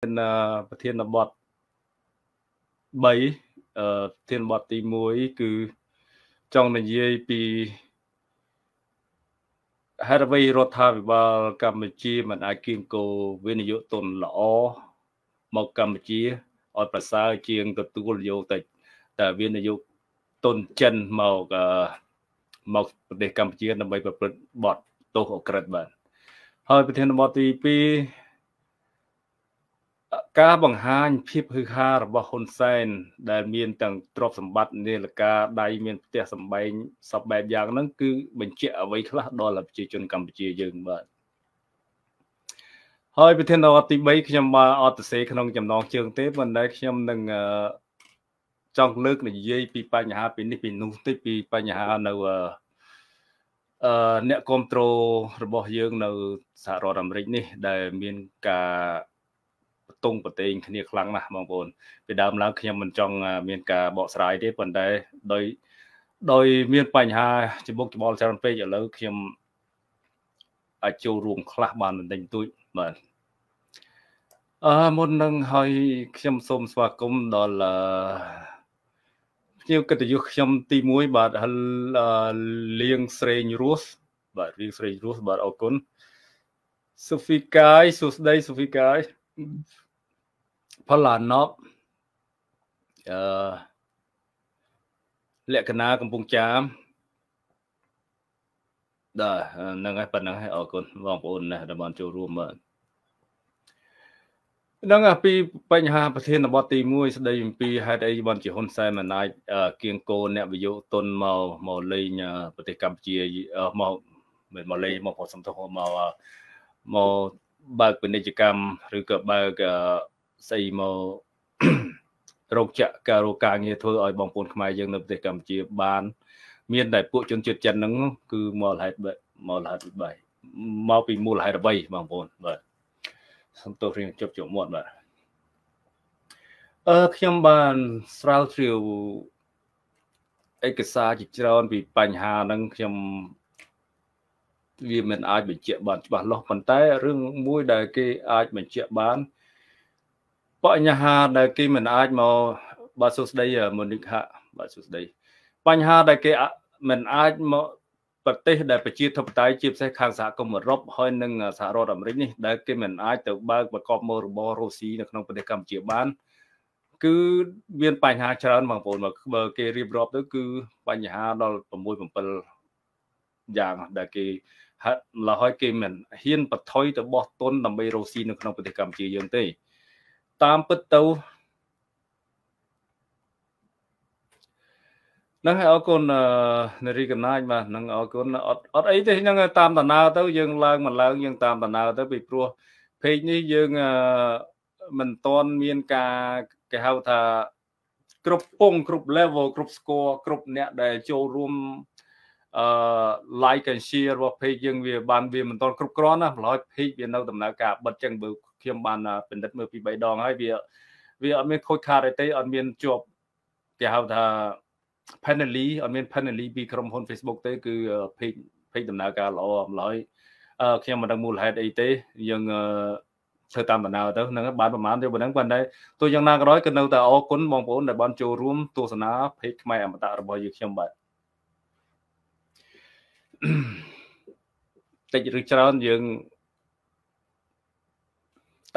មានប្រធានបទ3អឺប្រធានបទទី1គឺចង់និយាយពីហេតុអ្វីរដ្ឋាភិបាលកម្ពុជាមិនអាចគៀងគោវិនិយោគទុនល្អមកកម្ពុជាឲ្យប្រសើរជាងទទួលយកតែតែវិនិយោគទុនចិនមកមកប្រទេសកម្ពុជាដើម្បីប្រព្រឹត្តបទទោសអក្រិតបាទហើយ ប្រធានបទទី2ការបង្ហាញភាពហឺហារបស់ហ៊ុនសែនដែលមានទាំងទ្រព្យសម្បត្តិនាឡិកាដៃមានផ្ទះសម្បែងសពបែបយ៉ាងហ្នឹងគឺបញ្ជាក់អ្វី ខ្លះដល់ប្រជាជនកម្ពុជាយើងបាទហើយប្រធានរដ្ឋទី3ខ្ញុំមកអត់សរសេរក្នុងចំណងជើងទេប៉ុន្តែខ្ញុំនឹងចង់លើកនិយាយពីបញ្ហាពីនេះពីនោះតិចពីបញ្ហានៅអឺអ្នកគ្រប់គ្រងរបស់យើង នៅសហរដ្ឋអាមេរិកនេះ ដែលមានការតុងប្រតេងគ្នាខ្លាំងណាស់បងប្អូនពីដើមឡើងខ្ញុំមិនចង់មានការបកស្រាយទេប៉ុន្តែដោយដោយមានបញ្ហាច្បុកច្បល់ច្រើនពេកឥឡូវខ្ញុំអាចចូលរួមខ្លះបានបន្តិចបន្តួចបាទអឺមុននឹងឲ្យខ្ញុំសូមស្វាគមន៍ដល់ភ្ញៀវកិត្តិយសខ្ញុំទី1បាទហិលលៀងស្រេងរស់បាទលៀងស្រេងរស់បាទអរគុណសូហ្វីកាយសួស្តីសូហ្វីកាយ Palanop អឺលក្ខណៈកំពង់ចាមបាទហ្នឹងហើយប៉ុណ្ណឹងហើយអរគុណបងប្អូនណាដែលបានចូលរួមបាទហ្នឹងពីបញ្ហាប្រធានបទទី1ស្ដីអំពីហេតុអីបានជាហ៊ុនសែនមិនអាចគៀងគោអ្នកវិយោទុនមកមកលេងប្រទេសកម្ពុជាមកមិនមកលេងមកប្រសំទោសមកមកបើកពាណិជ្ជកម្មឬក៏បើកសីមករោគចាក់ការរោគការងារធ្វើឲ្យបងប្អូនខ្មែរយើង នៅប្រទេសកម្ពុជាបាន មានតែពួកជនជាតិចិនហ្នឹងគឺមូលហេតុមូលហេតុបែបមកពីមូលហេតុអ្វីបងប្អូនបាទសំទោសរៀងជប់ជប់មាត់បាទអឺខ្ញុំបានស្រាវជ្រាវឯកសារជាច្រើនពីបញ្ហាហ្នឹងខ្ញុំវាមិនអាចបញ្ជាក់បានច្បាស់លាស់ប៉ុន្តែរឿងមួយដែលគេ អាចបញ្ជាក់បានបញ្ហាដែលគេមិនអាចមកបាទសួស្ដីមុនិកហបាទសួស្ដីបញ្ហាដែលគេមិនអាចមកប្រទេសដែលប្រជាធិបតេយ្យជាពិសេសខាងសហគមន៍អឺរ៉ុបហើយនិងសហរដ្ឋអាមេរិកនេះដែលគេមិនអាច ទៅបើកប្រកបមុខរបររុស្ស៊ីនៅក្នុងប្រទេសកម្ពុជាបានគឺមានបញ្ហាច្រើនបងប្អូនមកបើគេរៀបរាប់ទៅ គឺ បញ្ហាដល់6 7យ៉ាងដែលគេហាត់ម្ល៉េះហើយគេមិនហ៊ានបន្ថយទៅបោះទុនដើម្បីរុស្ស៊ីនៅក្នុងប្រទេសកម្ពុជាយើងទេតាមពិតទៅនឹងអរគុណនារីកំណាចបាទនឹងអរគុណអត់អត់អីទេហ្នឹងតាមដំណើរទៅយើងឡើងមកឡើងយើងតាមដំណើរទៅពីព្រោះពេកនេះយើងមិនទាន់មានការគេហៅថាគ្រប់ពងគ្រប់ level គ្រប់ score គ្រប់អ្នកដែលចូលរួមអឺ like and share របស់ page យើងវាបានវាមិនទាន់គ្រប់គ្រាន់ណាម្ល៉េះ page វានៅដំណើរការបិទចឹងបើខ្ញុំបានពិនិត្យមើលពី3ដងហើយវា វាអត់មានខូចខាតអីទេអត់មានជាប់គេហៅថា penalty អត់មាន penalty ពីក្រុមហ៊ុន Facebook ទេគឺ page page ដំណើរការល្អម្ល៉េះអឺខ្ញុំមិនដឹងមូលហេតុអីទេយើងធ្វើតាមដំណើរទៅហ្នឹងបានប្រហែលទៅប៉ុណ្ណឹងប៉ុន្តែទោះយ៉ាងណាក៏ដោយគឺនៅតែអរគុណបងប្អូនដែលបានចូលរួមទស្សនា page ខ្មែរអមតៈរបស់យើងខ្ញុំបាទតិចឬច្រើនយើង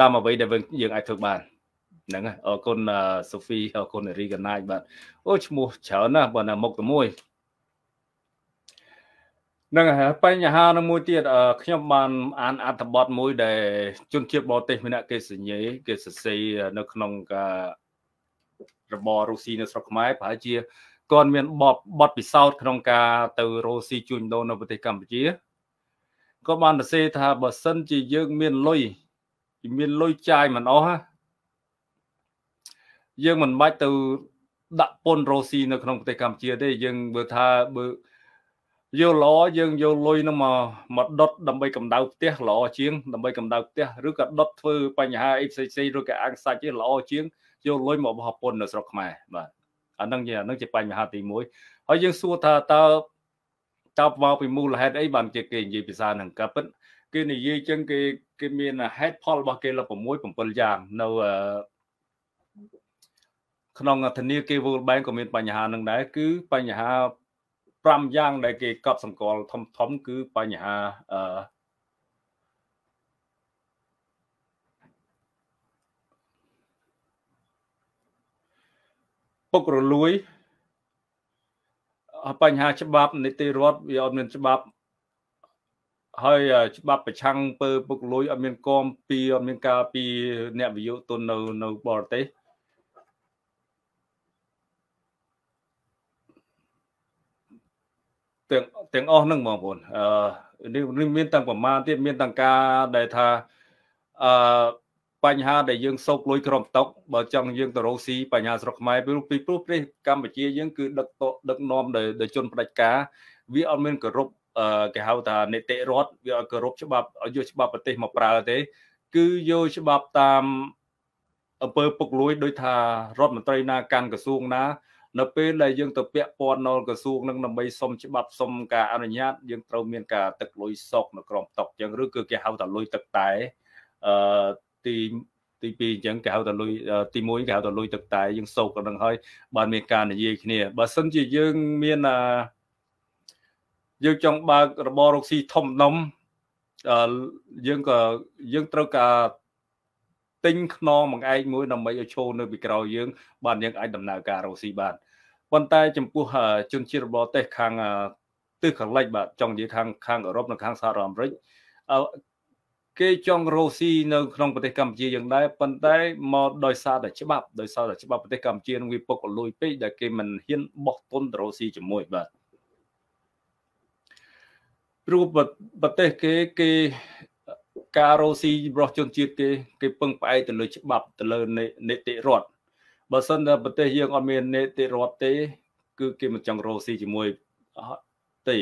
តាមអ្វី ដែលយើងអាចធ្វើបានហ្នឹងអរគុណសូហ្វីអរគុណរីកណាយបាទអូឈ្មោះច្រើនណាស់បើណាមុខទៅមួយហ្នឹងហើយបញ្ហានឹងមួយទៀតខ្ញុំបាន អានអត្ថបទមួយដែលជនជាតិបរទេសម្នាក់គេសញ្ញេគេសរសេរនៅ ក្នុងការរបបរុស្ស៊ីនៅស្រុកខ្មែរប្រហែលជាគាត់មានបបបត់ពិសោធន៍ក្នុងការទៅរស់ស៊ីជួញដូរនៅប្រទេសកម្ពុជាគាត់បានសរសេរថាបើសិនជាយើងមានលុយមានលុយចាយមិនអស់យើងមិនបាច់ទៅដាក់ពន្ធរស់ស៊ីនៅក្នុងប្រទេសកម្ពុជាទេ យើងមើលថាបើយកល្អយើងយកលុយនឹងមកមកដុតដើម្បីកម្ដៅផ្ទះល្អជាងដើម្បីកម្ដៅផ្ទះឬក៏ដុតធ្វើ បញ្ហាអីផ្សេងៗឬក៏អាំងសាច់ឯល្អជាងយកលុយមកបោះពន្ធនៅស្រុកខ្មែរបាទអានឹងជាអានឹងជាបញ្ហាទី1ហើយយើងសួរថាតើតើមកពីមូលហេតុអីបានជាគេនិយាយភាសានឹងកាពិតគេនិយាយចឹងគេគេមានហេតុផលរបស់គេ6 7យ៉ាង នៅក្នុងធនាគារ World Bank ក៏មាន បញ្ហានឹងដែរគឺបញ្ហា5យ៉ាងដែល គេកត់សម្គាល់ធំធំគឺបញ្ហាអឺពុករលួយបញ្ហាច្បាប់នីតិរដ្ឋវាអត់មានច្បាប់ហើយច្បាប់ប្រឆាំងពើពុកលួយអត់មានគមពីអត់មានការពីអ្នកវិយោទុននៅនៅបរទេសទាំងទាំងអស់ហ្នឹងបងប្អូនអឺនេះមានទាំងប្រមាណទៀតមានទាំងការដែលថាអឺបញ្ហាដែលយើងសោកលុយក្រំតុកបើចង់យើងទៅរកស៊ីបញ្ហាស្រុកខ្មែរព្រោះពីព្រោះប្រទេសកម្ពុជា យើងគឺដឹកតដឹកនាំដោយជនផ្ដាច់ការវាអត់មានគោរពគេហៅថានីតិរដ្ឋវាអត់គោរពច្បាប់យកច្បាប់ប្រទេសមកប្រើទេ គឺយកច្បាប់តាមអង្គើពុកលួយដោយថារដ្ឋមន្ត្រីណាកាន់ក្រសួងណានៅពេលដែលយើងទៅពាក់ព័ន្ធនៅក្រសួងនឹងដើម្បីសុំច្បាប់សុំការអនុញ្ញាត យើងត្រូវមានការទឹកលុយសោកនៅក្រមតុកអញ្ចឹងឬគឺគេហៅថាលុយទឹកតែអឺទីទី2អញ្ចឹងគេហៅថាលុយទី1គេហៅថាលុយទឹកតែយើងសោកក៏នឹងហើយបាន មានការនិយាយគ្នាបើសិនជាយើងមានអាយើងចង់បើករបររកស៊ីធំនំយើងក៏យើងត្រូវការទិញខ្នងមួយឯងមួយដើម្បីឲ្យឈោនៅពីក្រោយយើង បានយើងអាចដំណើរការរកស៊ីបានប៉ុន្តែចំពោះជនជាតិរបរទេសខាងទិសខាងលិចបាទចង់និយាយខាងខាងអឺរ៉ុបនិងខាងសហរដ្ឋអាមេរិកគេចង់រោស៊ីនៅក្នុងប្រទេសកម្ពុជាយ៉ាងដែរប៉ុន្តែមកដោយសារតែច្បាប់ដោយសារតែច្បាប់ប្រទេសកម្ពុជានឹងវាពុកអលួយពេកដែលគេមិនហ៊ានបោះទុនទៅរោស៊ីជាមួយបាទព្រោះប្រទេសគេគេការរោស៊ីរបស់ជនជាតិគេគេពឹងផ្អែកទៅលើច្បាប់ទៅលើនីតិរដ្ឋបើសិនតែប្រទេសយើងអត់មាននីតិរដ្ឋទេ គឺគេមិនចង់រោស៊ីជាមួយទេ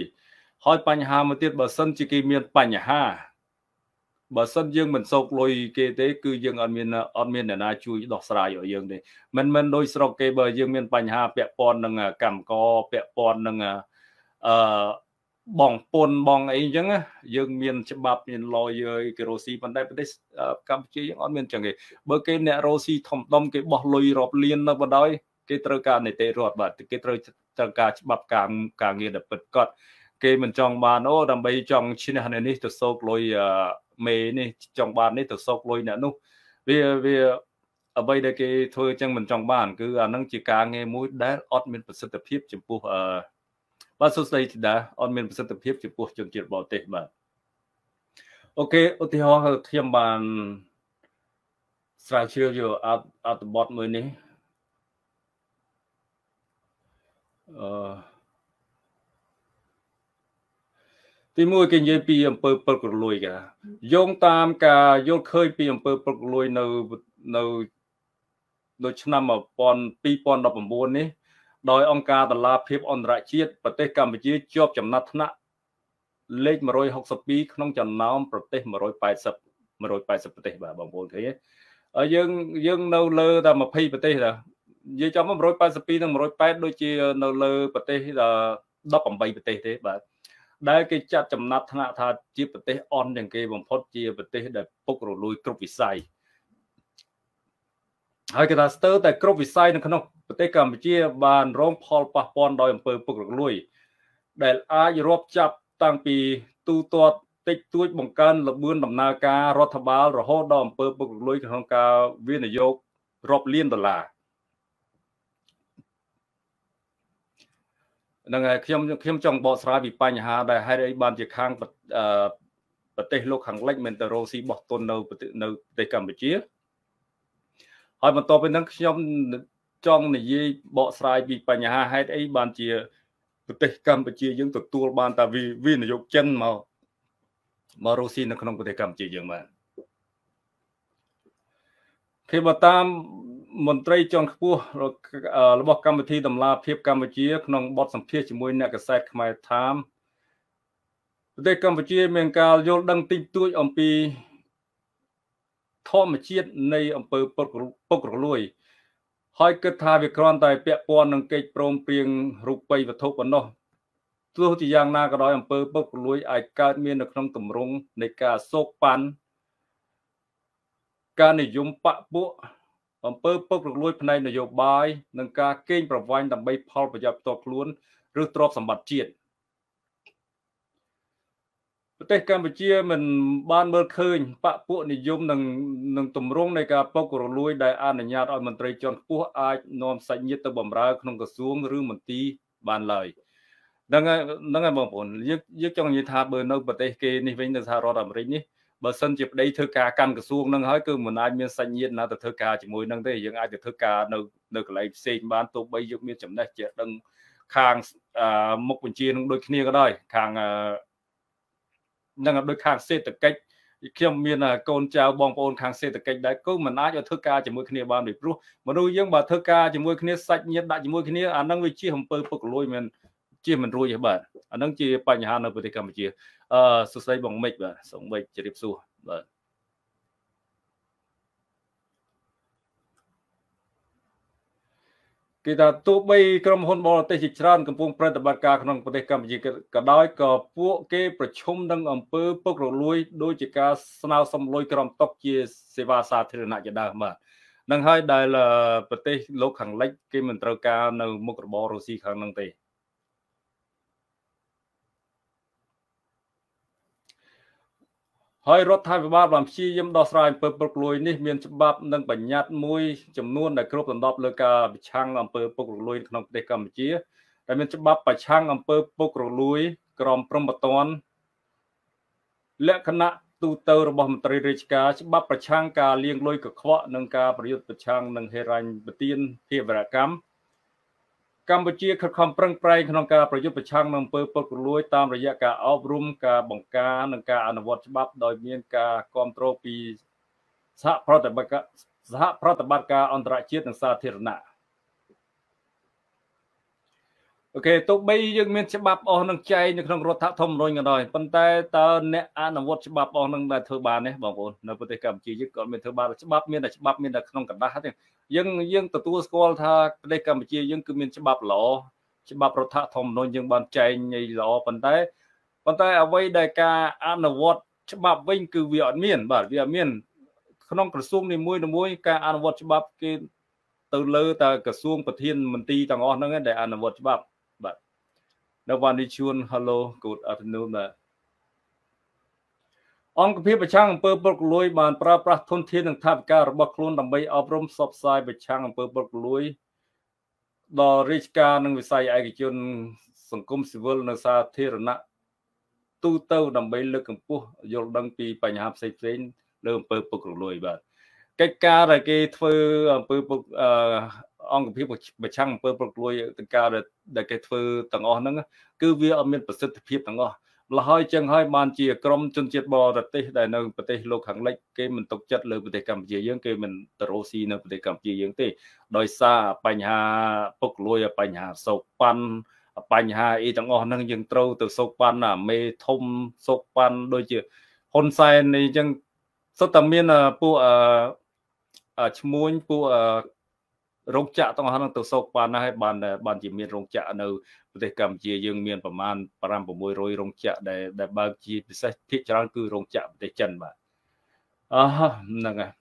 ហើយបញ្ហាមួយទៀតបើសិនជាគេមាន បញ្ហាបើសិនយើងមិនសោកលុយគេទេគឺយើងអត់មានអត់មានអ្នកណាជួយដោះស្រាយឲ្យយើងទេមិនមិនដោយស្រុកគេបើយើងមានបញ្ហាពាក់ព័ន្ធនឹងកម្មកពាក់ព័ន្ធនឹងអឺបងពុនបងអីអញ្ចឹងយើងមានច្បាប់មានលយយគេរ៉ូស៊ីប៉ុន្តែប្រទេសកម្ពុជាយើងអត់មានអញ្ចឹងទេបើគេអ្នករ៉ូស៊ីធំដុំគេបោះលុយរាប់លាននៅបណ្ដោយគេត្រូវការនីតិរដ្ឋបាទគេត្រូវត្រូវការច្បាប់ការការងារដែលពិតប្រាកដគេមិនចង់បានអូដើម្បីចង់ឈ្នះនេះទៅសោកលុយមេនេះចង់បាន នេះទៅសោកលុយអ្នកនោះ វាវាអ្វីដែលគេធ្វើចឹងមិនចង់បាន គឺអានឹងជាការងារមួយដែលអត់មានប្រសិទ្ធភាព ចំពោះអឺបាទសួស្ដីធីតាអត់មានប្រសិទ្ធភាពចំពោះជនជាតិបរទេសបាទអូខេឧទាហរណ៍ខ្ញុំបានស្រាវជ្រាវយកអត្ថបទមួយនេះអឺទីមួយគេនិយាយពីអំពើពុលក្រលួយគេយោងតាមការយល់ឃើញពីអំពើពុលក្រលួយនៅនៅនៅឆ្នាំ2019នេះដោយអង្គការដលាភិបអន្តរជាតិប្រទេសកម្ពុជាជាប់ចំណាត់ថ្នាក់លេខ162ក្នុងចំណោមប្រទេស180 180ប្រទេសបាទបងប្អូនឃើញហើយយើងយើងនៅលើតែ20ប្រទេសតានិយាយចំ182និង108ដូចជានៅលើប្រទេស18ប្រទេសទេបាទដែលគេចាត់ចំណាត់ថ្នាក់ថាជាប្រទេសអន់ជាងគេបំផុតជាប្រទេស ដែលពុករលួយគ្រប់វិស័យហើយគេថាស្ទើរតែគ្រប់វិស័យនៅក្នុងប្រទេសកម្ពុជា បានរងផលប៉ះពាល់ដោយអំពើពុករលួយ ដែល អាចរាប់ចាប់តាំងពី ទូទាត់តិចតួច បង្កើនលបឿនដំណើរការរដ្ឋបាល រហូតដល់អំពើពុករលួយ ក្នុងការវិនិយោគរាប់លានដុល្លារហ្នឹងហើយខ្ញុំខ្ញុំចង់បកស្រាយពីបញ្ហាដែលហេតុអីបានជាខាងប្រទេសលោកខាងលិចមិនទៅរោស៊ីបោះទុននៅនៅប្រទេសកម្ពុជាហើយបន្ទាប់ពីហ្នឹងខ្ញុំចង់និយាយបកស្រាយពីបញ្ហាហេតុអី បានជាប្រទេសកម្ពុជាយើងទទួលបានតាវិនិយោគចិនមកមករោស៊ីនៅក្នុងប្រទេសកម្ពុជាយើងបានគេបើតាមមន្ត្រីជាន់ខ្ពស់របស់កម្មវិធីតម្លាភាពកម្ពុជា ក្នុងបទសម្ភាសជាមួយអ្នកកសែតខ្មែរថាមប្រទេសកម្ពុជា មានការយល់ដឹងតិចតួចអំពីធម្មជាតិនៃអំពើពុករលួយ ហើយគិតថាវាគ្រាន់តែពាក់ព័ន្ធនឹងកិច្ចព្រមព្រៀងរូបិយវត្ថុប៉ុណ្ណោះទោះជាយ៉ាងណាក៏ដោយអំពើពុករលួយអាចកើតមាននៅក្នុងទម្រង់នៃការសោកប៉ាន់ការនិយមបាក់ពួកអំពើពុករលួយផ្នែកនយោបាយនិងការកេងប្រវ័ញ្ចដើម្បី ផលប្រយោជន៍ផ្ទាល់ខ្លួនឬទ្រព្យសម្បត្តិជាតិប្រទេសកម្ពុជាមិន បានមើលឃើញបពពួកនិយមនឹងនឹងទម្រង់នៃការពុករលួយដែលអនុញ្ញាតឲ្យមន្ត្រីជាន់ខ្ពស់អាចនាំសាច់ញាតិទៅបម្រើក្នុងក្រសួងឬមន្ទីរបានឡើយហ្នឹងហើយហ្នឹងហើយបងប្អូនយើងយើងចង់និយាយថាបើនៅ ប្រទេសគេនេះវិញនៅសហរដ្ឋអាមេរិកនេះបើសិនជាប្តីធ្វើការកាន់ក្រសួងនឹងហើយគឺមិនអាចមានសញ្ញាណាទៅធ្វើការជាមួយនឹងទេយើងអាចទៅធ្វើការនៅនៅកន្លែងផ្សេងបានទោះបីយើងមានចំណេះចេះដឹងខាងមុខបញ្ជានឹងដូចគ្នាក៏ដោយខាងនឹងដូចខាងសេដ្ឋកិច្ចខ្ញុំមានកូនចៅបងប្អូនខាងសេដ្ឋកិច្ចដែរគឺមិនអាចឲ្យធ្វើការជាមួយគ្នាបានពីព្រោះមនុស្សយើងបើធ្វើការជាមួយគ្នាសាច់ញាតិដាក់ជាមួយគ្នាអានឹងវាជាអំពើពុករលួយមែនជាមិនរួចទេបាទអានឹងជាបញ្ហានៅប្រទេសកម្ពុជាអឺសួស្ដីបងមិចបាទសូមមិចជម្រាបសួរបាទគេថាទោះបីក្រុមហ៊ុនបរទេសជាច្រើនកំពុងប្រតិបត្តិការក្នុងប្រទេសកម្ពុជាក៏ដោយក៏ពួក គេ ប្រឈមនឹងអំពើពុករលួយដូចជាការស្នើសុំលុយក្រំតុកជាសេវាសាធារណៈជាដើមបាទនឹងហើយដែលប្រទេសលោកខាងលិចគេមិនត្រូវការនៅមុខរបររុស្ស៊ីខាងនឹងទេហើយរដ្ឋាភិបាលបានព្យាយាមដោះស្រាយអំពើពុករលួយនេះមានច្បាប់និងបញ្ញត្តិមួយចំនួនដែលគ្របដណ្ដប់លើការប្រឆាំងអំពើពុករលួយក្នុងប្រទេសកម្ពុជាដែលមានច្បាប់ប្រឆាំងអំពើពុករលួយក្រមព្រំប្រទានលក្ខណៈទូទៅរបស់មន្ត្រីរាជការច្បាប់ប្រឆាំងការលាងលុយកខ្វក់និងការប្រយុទ្ធប្រឆាំងនឹងហេរ៉ាញ់ប្រទៀនភេរវកម្មកម្ពុជាខិតខំប្រឹងប្រែងក្នុងការប្រយុទ្ធប្រឆាំងនឹងអំពើពុករលួយតាមរយៈការអប់រំការបង្ការនិងការអនុវត្តច្បាប់ ដោយមានការគ្រប់គ្រងពីសហប្រតិបត្តិសហប្រតិបត្តិការអន្តរជាតិនិងសាធារណៈអូខេទោះបីយើងមានច្បាប់អស់នឹងចែងនៅក្នុងរដ្ឋធម្មនុញ្ញក៏ដោយប៉ុន្តែតើអ្នកអនុវត្តច្បាប់អស់នឹងដែលធ្វើបានទេបងប្អូននៅប្រទេសកម្ពុជាយើងក៏មានធ្វើបានច្បាប់មានតែច្បាប់មានតែក្នុងกระดาษទេយើងយើងទទួលស្គាល់ថាប្រទេសកម្ពុជាយើងគឺមានច្បាប់ល្អច្បាប់រដ្ឋធម្មនុញ្ញយើងបានចែងឲ្យល្អប៉ុន្តែប៉ុន្តែអ្វីដែលការអនុវត្តច្បាប់វិញគឺវាអត់មាន បាទវាអត់មាន ក្នុងក្រសួងនីមួយៗការអនុវត្តច្បាប់គេទៅលើតើក្រសួងប្រធានមន្ត្រីទាំងអស់ហ្នឹងដែលអនុវត្តច្បាប់បាទនៅវ៉ានីជួន Hello good afternoon បាទអង្គភាពប្រឆាំងអំពើពុករលួយបានប្រើប្រាស់ធនធាននិងថវិការបស់ខ្លួនដើម្បីអប់រំផ្សព្វផ្សាយប្រឆាំងអំពើពុករលួយដល់រាជការនិងវិស័យឯកជនសង្គមស៊ីវិលនៅសាធារណៈទូទៅដើម្បីលើកកម្ពស់យល់ដឹងពីបញ្ហាផ្សេងផ្សេងលើអំពើពុករលួយបាទកិច្ចការដែលគេធ្វើអំពើពុកអង្គភាពប្រឆាំងអំពើពុករលួយទាំងការដែលគេធ្វើទាំងអស់ហ្នឹងគឺវាអត់មានប្រសិទ្ធភាពទាំងអស់លហើយចឹងហើយបានជាក្រមជនជាតិបរទេសដែលនៅប្រទេសលោកខាងលិចគេមិនទុកចិត្តលើប្រទេសកម្ពុជាយើងគេមិនទៅរស់ស៊ីនៅប្រទេសកម្ពុជាយើងទេដោយសារបញ្ហា ពុកលួយបញ្ហាសោកប៉ាន់បញ្ហាអីទាំងអស់ហ្នឹងយើងត្រូវទៅសោកប៉ាន់ណាមេធំសោកប៉ាន់ដូចជាហ៊ុនសែននេះចឹងសុទ្ធតែមានពួកឈ្មួញពួករោងចក្រទាំងអស់ហ្នឹងទៅសោកបានណាស់ហើយបានបានជាមានរោងចក្រនៅប្រទេសកម្ពុជាយើងមានប្រមាណ5 600រោងចក្រដែលដែលបើកជាពិសេសភាគច្រើនគឺរោងចក្រប្រទេសចិនបាទអោះហ្នឹងហើយ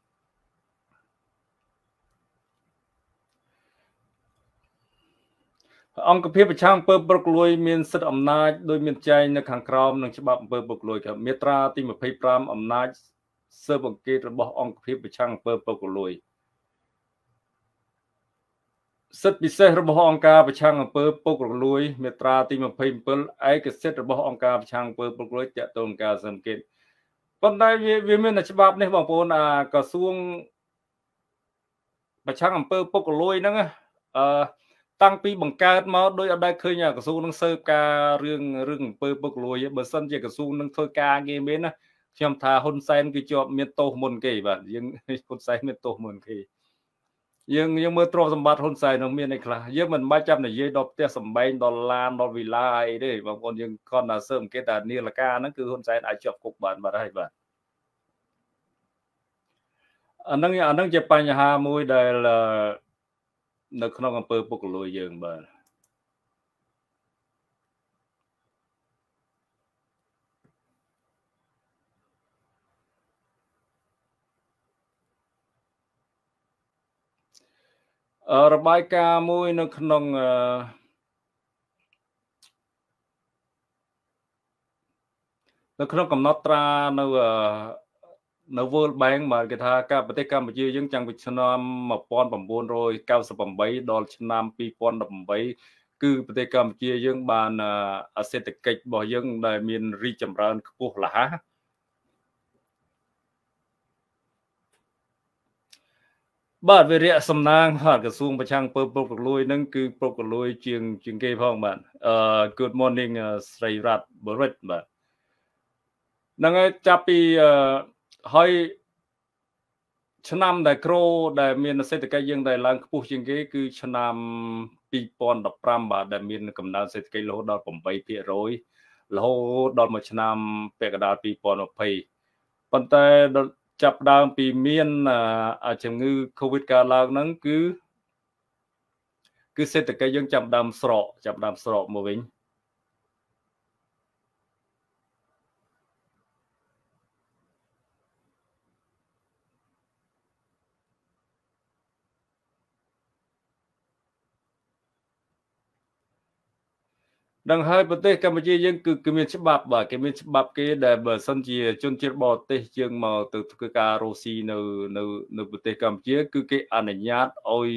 អង្គភាពប្រឆាំងអំពើពុករលួយ មានសិទ្ធិអំណាចដោយមានចែងនៅខាងក្រោមនឹងច្បាប់អំពើពុករលួយមាត្រាទី25អំណាចស៊ើបអង្កេតរបស់អង្គភាពប្រឆាំងអំពើពុករលួយសិទ្ធិពិសេសរបស់អង្គការប្រឆាំងអំពើពុករលួយមាត្រាទី27ឯកសិទ្ធិរបស់អង្គការប្រឆាំងអំពើពុករលួយតទៅនឹងការសង្កេតប៉ុន្តែវាវាមានតែច្បាប់នេះបងប្អូនអាក្រសួងប្រឆាំងអំពើពុករលួយហ្នឹងអឺតាំងពីបង្កើតមកដោយអត់ដែលឃើញក្រសួងនឹងស៊ើបការរឿងរឿងអំពើពុករលួយបើសិនជាក្រសួងនឹងធ្វើការងារមែនណាខ្ញុំថាហ៊ុនសែនគឺជាប់មានទោសមុនគេ បាទយើងហ៊ុនសែនមានទោសមុនគេអឺយើងយើងមើលទ្រព្យសម្បត្តិហ៊ុនសែននឹងមានអីខ្លះយើងមិនបាច់ចាំនិយាយដល់ផ្ទះសម្បែងដល់ឡានដល់វីឡាអីទេបងប្អូនយើងគាត់ណាសើមកគេតានីលការហ្នឹងគឺហ៊ុនសែនអាចជាប់គុកបានបាត់ហើយបាទអាហ្នឹងអាហ្នឹងជាបញ្ហាមួយដែលនៅក្នុងអង្គើពុកលួយយើងបាទរបាយការណ៍មួយ នៅក្នុងនៅក្នុងកំណត់ត្រា នៅនៅ World Bank មកគេថាការប្រទេសកម្ពុជាយើងចាំងពីឆ្នាំ1998ដល់ឆ្នាំ2018គឺប្រទេសកម្ពុជាយើងបាន អសេដ្ឋកិច្ចរបស់យើងដែលមាន រីកចម្រើនខ្ពស់លះបាទវិរៈសំណាងបាទក្រសួងប្រឆាំងពើពុកកលួយនឹងគឺពុកកលួយ ជាងជាងគេផងបាទអឺ Good morning ស្រីរតបរិទ្ធបាទហ្នឹងហើយចាប់ពីអឺហើយឆ្នាំដែលក្រូដែលមានសេដ្ឋកិច្ចយើងដែលឡើងខ្ពស់ជាងគេគឺឆ្នាំ2015បាទដែលមាន កំណើនសេដ្ឋកិច្ចរហូតដល់8%រហូតដល់មួយឆ្នាំពាក់កណ្ដាល2020ប៉ុន្តែចាប់ដើមពីមានជំងឺ Covid កើតឡើងហ្នឹងគឺ គឺសេដ្ឋកិច្ចយើងចាប់ដើមស្រកចាប់ដើមស្រកមកវិញដឹងហើយប្រទេសកម្ពុជាយើងគឺគេមានច្បាប់បាទគេមានច្បាប់គេដែលបើសិនជាជនជាតិបរទេសជើងមកទៅធ្វើការរស់ស៊ីនៅនៅនៅប្រទេសកម្ពុជា គឺគេអនុញ្ញាតឲ្យ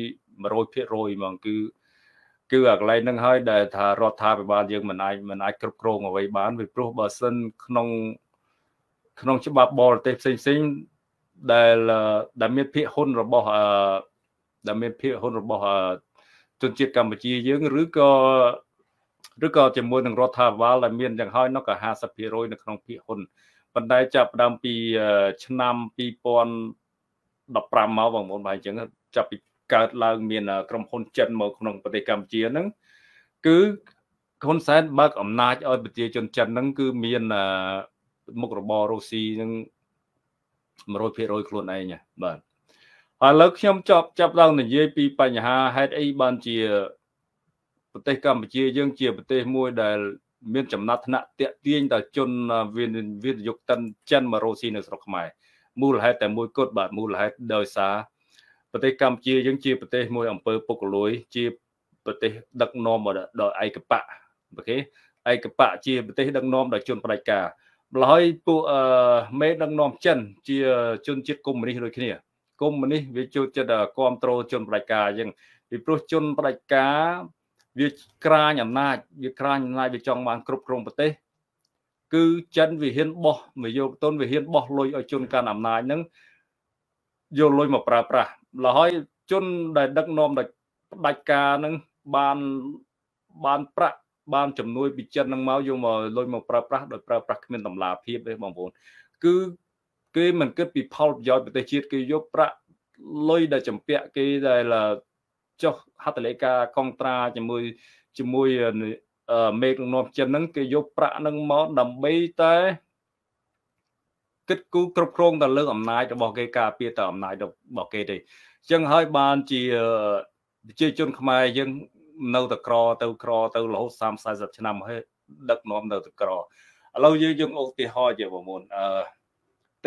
100%ហ្មងគឺ គឺអាកន្លែងហ្នឹងហើយដែលថារដ្ឋាភិបាលយើងមិនអាចមិនអាចគ្រប់គ្រងអ្វីបានពីព្រោះបើសិនក្នុងក្នុងច្បាប់បរទេសផ្សេងផ្សេងដែលដែលមានភាគហ៊ុនរបស់ ដែលមានភាគហ៊ុនរបស់ជនជាតិកម្ពុជាយើងឬក៏ឬក៏ជាមួយនឹងរដ្ឋាភិបាលដែលមានយ៉ាងហោចណាស់ក៏50%នៅក្នុងភាគហ៊ុនប៉ុន្តែចាប់ដើមពីឆ្នាំ2015មកបងប្អូនបាទអញ្ចឹងចាប់ពីកើតឡើង មាន ក្រុមហ៊ុនចិនមកក្នុងប្រទេសកម្ពុជាហ្នឹងគឺហ៊ុនសែនបើកអំណាចឲ្យប្រជាជនចិនហ្នឹងគឺមានមុខរបររុស្ស៊ីហ្នឹង100%ខ្លួនឯងបាទហើយឥឡូវខ្ញុំចប់ចាប់ឡើងនិយាយពីបញ្ហាហេតុអីបានជាប្រទេសកម្ពុជាយើងជាប្រទេសមួយដែលមានចំណាត់ថ្នាក់តាក់ទាញដល់ជនវិទ្យុតិនចិនមករុស្ស៊ីនៅស្រុកខ្មែរមូលហេតុតែមួយគត់បាទមូលហេតុដោយសារប្រទេសកម្ពុជាយើងជាប្រទេសមួយអំពើពុករលួយជាប្រទេសដឹកនាំដោយឯកបៈអូខេឯកបៈជាប្រទេសដឹកនាំដោយជនផ្ដាច់ការម្ល៉េះហើយពួកអឺមេដឹកនាំចិនជាជនជាតិកុម្មុយនីសដូចគ្នាកុម្មុយនីសវាចូលចិត្តគ្រប់គ្រងជនផ្ដាច់ការអញ្ចឹងពីព្រោះជនផ្ដាច់ការវាក្រាញអំណាចវាក្រាញអំណាចវាចង់បានគ្រប់គ្រងប្រទេសគឺចិនវាហ៊ានបោះមយោគទុនវាហ៊ានបោះលុយឲ្យជនកាន់អំណាចហ្នឹងយកលុយមកប្រើប្រាស់លហើយជនដែលដឹកនាំដោយផ្ដាច់ការហ្នឹងបានបានប្រាក់បានជំនួយពីចិនហ្នឹងមកយកមកលុយមកប្រើប្រាស់ដោយប្រើប្រាស់គ្មានតម្លាភាពទេបងប្អូន គឺគេមិនគិតពីផលប្រយោជន៍ប្រទេសជាតិគេយកប្រាក់លុយដែលចម្ពាក់គេដែលចុះហត្ថលេខាកងត្រាជាមួយជាមួយមេដឹកនាំចិនហ្នឹងគេយកប្រាក់ហ្នឹងមកដើម្បីតែគិតគូរគ្រប់គ្រងទៅលើអំណាចរបស់គេការពារទៅអំណាចរបស់គេទេអញ្ចឹងហើយបានជាប្រជាជនខ្មែរយើង នៅតែក្រទៅក្រទៅរហូត30 40ឆ្នាំហើយដឹកនាំនៅតែក្រឥឡូវយើងយើងឧទាហរណ៍ជាប្រមុនអឺប្រ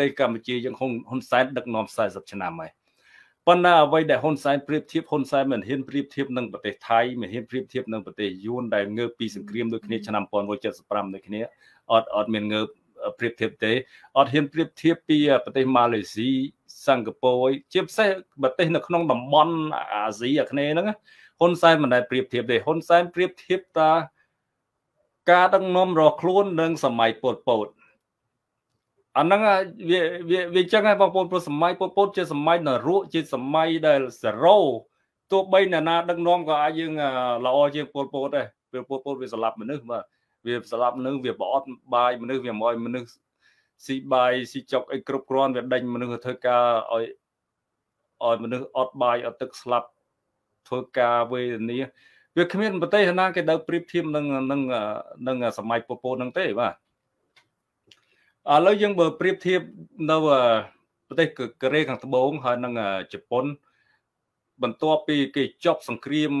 ទេសកម្ពុជាយើងហ៊ុនហ៊ុនសែនដឹកនាំ40ឆ្នាំហើយប៉ុន្តែអ្វីដែលហ៊ុនសែនប្រៀបធៀបហ៊ុនសែនមិនហ៊ានប្រៀបធៀបនឹងប្រទេសថៃមិនហ៊ានប្រៀបធៀបនឹងប្រទេសយួនដែលងើបពីសង្គ្រាមដូចគ្នាឆ្នាំ1975ដូចគ្នាអត់អត់មានងើបប្រៀបធៀបទេអត់ហ៊ានប្រៀបធៀបពីប្រទេសម៉ាឡេស៊ីសិង្ហបុរីជាពិសេសប្រទេស នៅក្នុងតំបន់អាស៊ីអាគ្នេយ៍ហ្នឹងហ៊ុនសែនមិនដែលប្រៀបធៀបទេហ៊ុនសែនប្រៀបធៀបតាការដឹកនាំរបស់ខ្លួននឹងសម័យប៉ុលពតអាហ្នឹងវាវាវាអញ្ចឹងហ្នឹងបងប្អូនព្រោះសម័យពុទ្ធពុទ្ធជា សម័យនរៈជាសម័យដែលសរោទោះបីអ្នកណាដឹកនាំក៏អាចយើងល្អជាងពុទ្ធពុទ្ធដែរពេលពុទ្ធពុទ្ធវាស្លាប់មនុស្សបាទវាស្លាប់មនុស្សវាប្រអត់បាយមនុស្សវាមិនអោយមនុស្សស៊ីបាយស៊ីចុកអីគ្រប់គ្រាន់វាដេញមនុស្សធ្វើការឲ្យឲ្យមនុស្សអត់បាយអត់ទឹកស្លាប់ធ្វើការវេទនាវាគ្មានប្រទេសណាគេដើរប្រៀបធៀបនឹងនឹងនឹងសម័យពុទ្ធពុទ្ធហ្នឹងទេបាទឥឡូវយើងបើប្រៀបធៀបនៅប្រទេសកូរ៉េខាងត្បូងហើយនិងជប៉ុន បន្ទាប់ពីគេចប់សង្គ្រាម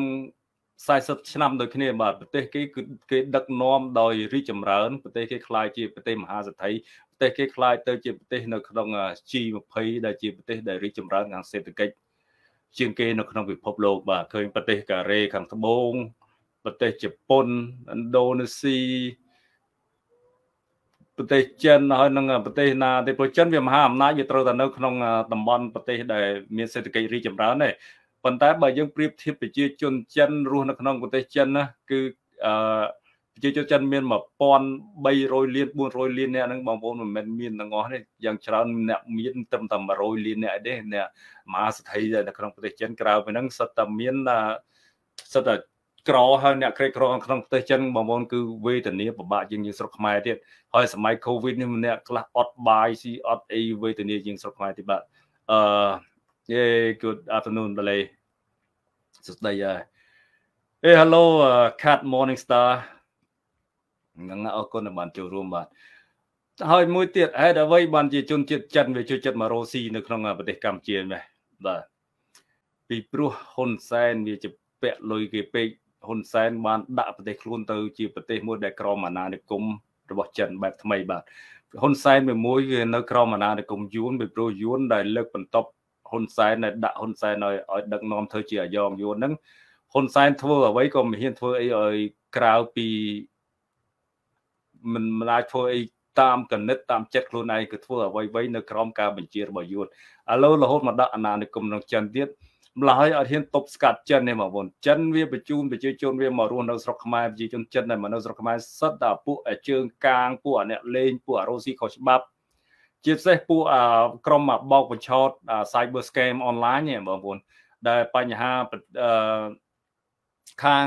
40ឆ្នាំដូចគ្នា បាទប្រទេសគេគឺគេដឹកនាំដោយរីកចម្រើនប្រទេសគេคล้ายជាប្រទេសមហាសេដ្ឋីប្រទេសគេคล้ายទៅជាប្រទេស នៅក្នុង G20 ដែលជាប្រទេស ដែលរីកចម្រើនខាងសេដ្ឋកិច្ចជាងគេនៅក្នុងពិភពលោកបាទឃើញប្រទេសការ៉េខាងត្បូងប្រទេសជប៉ុនឥណ្ឌូនេស៊ីប្រទេសចិនហើយនឹងប្រទេសណាទេព្រោះចិនវាមហាអំណាចវាត្រូវតែនៅក្នុងតំបន់ប្រទេសដែលមានសេដ្ឋកិច្ចរីកចម្រើនទេប៉ុន្តែបើយើងប្រៀបធៀបប្រជាជនចិនរស់នៅក្នុងប្រទេសចិនណាគឺអឺប្រជាជនចិនមាន1300លាន400លានអ្នកហ្នឹងបងប្អូនមិនមែនមានទាំងអស់ទេយ៉ាងច្រើនអ្នកមានត្រឹមតែ100លានអ្នកឯទេអ្នកមហាសេដ្ឋីនៅក្នុងប្រទេសចិនក្រៅពីហ្នឹងសិតតែមានសិតតែក្រហើយអ្នកក្រីក្រក្នុងប្រទេសចិនបងប្អូនគឺវេទនាពិបាកជាងយើងស្រុកខ្មែរទៀតហើយសម័យកូវីដនេះម្នាក់ខ្លះអត់បាយស៊ីអត់អីវេទនាជាងស្រុកខ្មែរទៀតបាទអឺ yeah good afternoon បលេសួស្តីអើអេ hello cat morning star នឹងអរគុណដែលបានចូលរួមបាទហើយមួយទៀតហេតុអ្វីបានជាជនជាតិចិនវាជួយចិត្តមករុស្ស៊ីនៅក្នុងប្រទេសកម្ពុជានេះបាទពីព្រោះហ៊ុនសែនវាជាពាក់លុយគេពេកហ៊ុនសែនបានដាក់ប្រទេសខ្លួនទៅជាប្រទេសមួយដែលក្រមអាណានិគមរបស់ចិនបែបថ្មីបាទហ៊ុនសែនមួយមួយវានៅក្រមអាណានិគមយួនពីព្រោះយួនដែលលើកបន្ទប់ហ៊ុនសែនដែលដាក់ហ៊ុនសែនឲ្យឲ្យដឹកនាំធ្វើជាអាយ៉ងយួនហ្នឹងហ៊ុនសែនធ្វើអ្វីក៏មិនហ៊ានធ្វើអីឲ្យក្រៅពីមិនមិនអាចធ្វើអីតាមកណិតតាមចិត្តខ្លួនឯងគឺធ្វើអ្វីៗនៅក្រោមការបញ្ជារបស់យួនឥឡូវរហូតមកដាក់អាណានិគមក្នុងចិនទៀតម្ល៉េះហើយអត់ហ៊ានទប់ស្កាត់ចិនទេបងប្អូនចិនវាបញ្ជូនប្រជាជនវាមករស់នៅស្រុកខ្មែរប្រជាជនចិនតែមកនៅស្រុកខ្មែរសិតតែពួកជើងកាងពួកអ្នកលេងពួករ៉ូស៊ីខុសច្បាប់ ជាពិសេសពួកក្រុមមកបោកបញ្ឆោត cyber scam online ហ្នឹងបងប្អូនដែលបញ្ហាខាង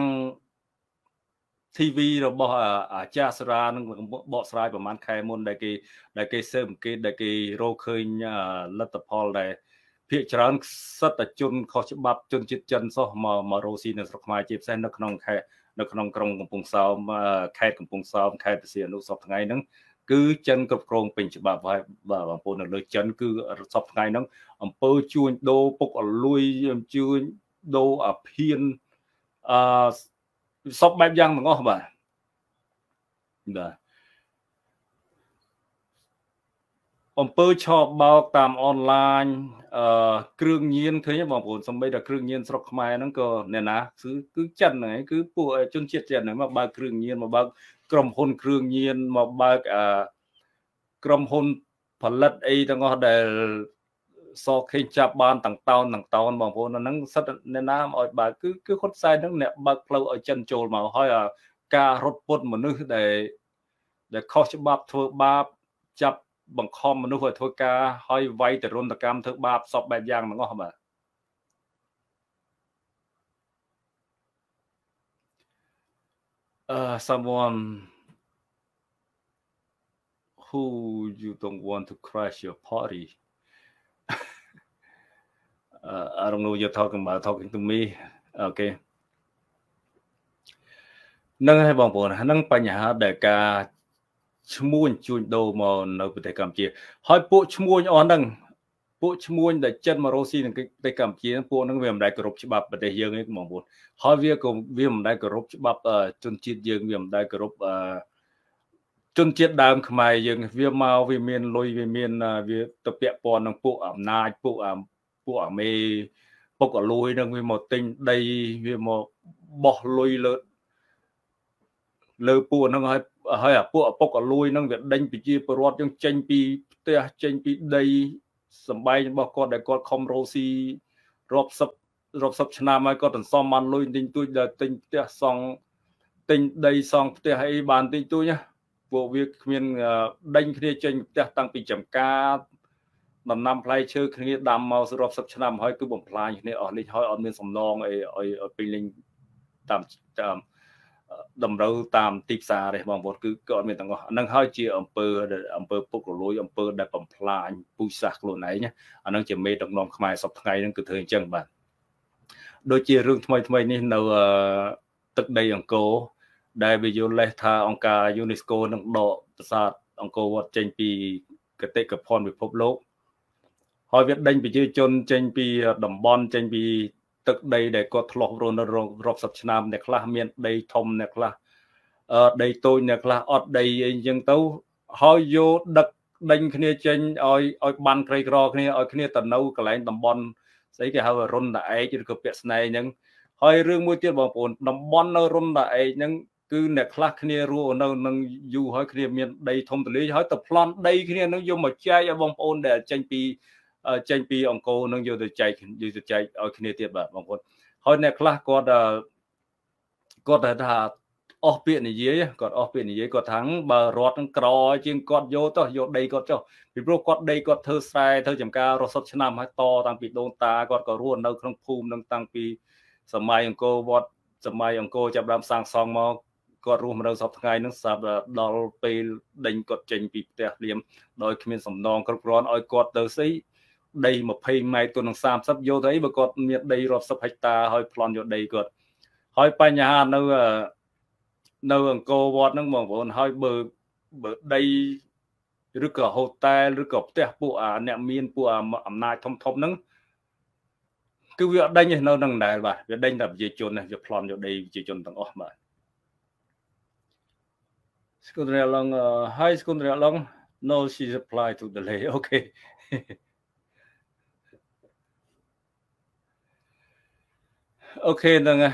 TV របស់អាចារ្យសារានឹងបកស្រាយប្រហែលខែមុនដែលគេ ដែលគេសើបអង្កេតដែលគេរកឃើញលទ្ធផលដែលភាកច្រើនសិទ្ធិជនខុសច្បាប់ជនជាតិចិនសោះមកមករស់ស៊ីនៅស្រុកខ្មែរជាពិសេសនៅក្នុងខេត្តនៅក្នុងក្រុងកំពង់សោមខេត្តកំពង់សោមខេត្តព្រះសីហនុសពថ្ងៃហ្នឹងគឺចិនគ្រប់គ្រងពេញច្បាប់ហើយបាទបងប្អូននៅលើចិនគឺសពថ្ងៃហ្នឹងអំពើជួញដូរពុកអលួយជួញដូរអាភៀនអឺសពបែបយ៉ាងទាំងអស់បាទបាទអំពើឆោបបោកតាមអនឡាញអឺគ្រឿងញៀនឃើញបងប្អូនសម្បីតែគ្រឿងញៀនស្រុកខ្មែរហ្នឹងក៏អ្នកណាគឺគឺចិនហ្នឹងឯងគឺពួកជនជាតិចិនហ្នឹងមកបើកគ្រឿងញៀនមកបើកក្រុមហ៊ុនគ្រឿងញៀនមកបើកអឺក្រុមហ៊ុនផលិតអីទាំងអស់ដែលសខេចាប់បានទាំងតោនទាំងតោនបងប្អូនហ្នឹងសិតអ្នកណាមកឲ្យបើកគឺគឺហ៊ុនសែនហ្នឹងអ្នកបើកផ្លូវឲ្យចិនចូលមកហើយ ការរត់ពុតមនុស្សដែលដែលខុសច្បាប់ធ្វើបាបចាប់បង្ខំមនុស្សឲ្យធ្វើការហើយវាយទរណកម្មធ្វើបាបសពបែបយ៉ាងទាំងអស់បាទអឺ someone who you don't want to crash your party uh, I don't know you're talking about talking to me okay នឹងហើយបងប្អូនហ្នឹងបញ្ហាដែលការឈ្មួញជួញដូរមកនៅប្រទេសកម្ពុជា ហើយពួកឈ្មួញអស់ហ្នឹង ពួកឈ្មួញដែលចិនមករុស្ស៊ីនឹងប្រទេសកម្ពុជាពួកហ្នឹងវាមិនដែលគោរពច្បាប់ប្រទេសយើងទេបងប្អូនហើយវាក៏វាមិនដែលគោរពច្បាប់ជនជាតិយើង វាមិនដែលគោរពជនជាតិដើមខ្មែរយើងវាមកវាមានលុយវាមានវាទៅពាក់ព័ន្ធនឹងពួកអំណាចពួកពួកអាមេពុកអលួយនឹងវាមកទិញដីវាមកបោះលុយលើលើពួកហ្នឹងហើយហើយអាពួកអពុកអលួយនឹងវាដេញប្រជាពលរដ្ឋយើងចេញពីផ្ទះចេញពីដីសម្បែងរបស់គាត់ ដែលគាត់ខំរោស៊ីរាប់សិបរាប់សិបឆ្នាំហើយគាត់សន្សំបានលុយទិញទួចដល់ទិញផ្ទះសង់ទិញដីសង់ផ្ទះអីបានទិញទួចណាពួកវាគ្មានដេញគ្នាចេញផ្ទះតាំងពីចំការដំណាំផ្លែឈើគ្នាដាំមករាប់សិបឆ្នាំហើយគឺបំផ្លាញគ្នាអស់នេះហើយអត់មានសំណងអីឲ្យពេញលេងតាមតាមតម្រូវតាមទីផ្សារទេបងប្អូនគឺក៏អត់មានទាំងអស់ហ្នឹងហើយជាអំពើ អំពើពុករលួយអំពើដែលបំផ្លាញពូជសាសន៍ខ្លួនឯងអាហ្នឹងជាមេដឹកនាំខ្មែរសពថ្ងៃហ្នឹងគឺធ្វើអញ្ចឹងបាទដូចជារឿងថ្មីថ្មីនេះនៅទឹកដីអង្គរដែលវាយល់លេសថាអង្គការ UNESCO នឹងដកប្រាសាទអង្គរវត្តចេញពីគតិកភណ្ឌពិភពលោក ហើយវាដេញប្រជាជនចេញពីតំបន់ចេញពីទឹកដីដែលគាត់ធ្លាប់រស់នៅរាប់សិបឆ្នាំអ្នកខ្លះមានដីធំអ្នកខ្លះដីតូចអ្នកខ្លះអត់ដីអីចឹងទៅហើយយកដឹកដេញ គ្នាចេញឲ្យឲ្យបានក្រីក្រគ្នាឲ្យគ្នាទៅនៅកន្លែងតំបន់ស្អីគេហៅរុនតាឯកឬក៏ពាក់ស្នែងហ្នឹងហើយរឿងមួយទៀតបងប្អូនតំបន់នៅរុនតាឯកហ្នឹងគឺអ្នកខ្លះគ្នារស់នៅនឹងយូរហើយគ្នាមានដីធំទលីហើយទៅប្លន់ដីគ្នានឹងយកមកចែកឲ្យបងប្អូនដែលចេញពីចេញពីអង្គរនឹងយកទៅចែកយកទៅចែកឲ្យគ្នាទៀតបាទបងប្អូនហើយអ្នកខ្លះគាត់គាត់ថាអស់ពាក្យនិយាយគាត់អស់ពាក្យនិយាយគាត់ថាបើរត់នឹងក្រជាងគាត់យកទៅយកដីគាត់ចុះពីព្រោះគាត់ដីគាត់ធ្វើស្រែធ្វើចំការរស់សុទ្ធឆ្នាំហើយតតាំងពីដូនតាគាត់ក៏រស់នៅក្នុងភូមិនឹងតាំងពី សម័យអង្គរវត្តសម័យអង្គរចាប់ដើមសាងសង់មកគាត់រស់នៅសពថ្ងៃនឹងសាប់ដល់ពេលដេញគាត់ចេញ ពីផ្ទះលៀមដោយគ្មានសំណងគ្រប់គ្រាន់ឲ្យគាត់ទៅស្អីដី20ម៉ែត្រទៅនឹង30យកទៅអីបើគាត់មានដីរាប់សិបហិកតាហើយប្លន់យកដីគាត់ហើយបញ្ហានៅនៅអង្គរវត្តហ្នឹងបងប្អូនហើយបើបើដីឬក៏ហូតែលឬក៏ផ្ទះ ពួកអាអ្នកមានពួកអំណាចធំធំហ្នឹងគឺវាអត់ដេញនៅនឹងដែរបាទវាដេញតែប្រជាជនវាប្លន់យកដីប្រជាជនទាំងអស់បាទស្គុនរ៉េឡុងហើយស្គុនរ៉េឡុង no she supply to delay okay អូខេនឹងអឺ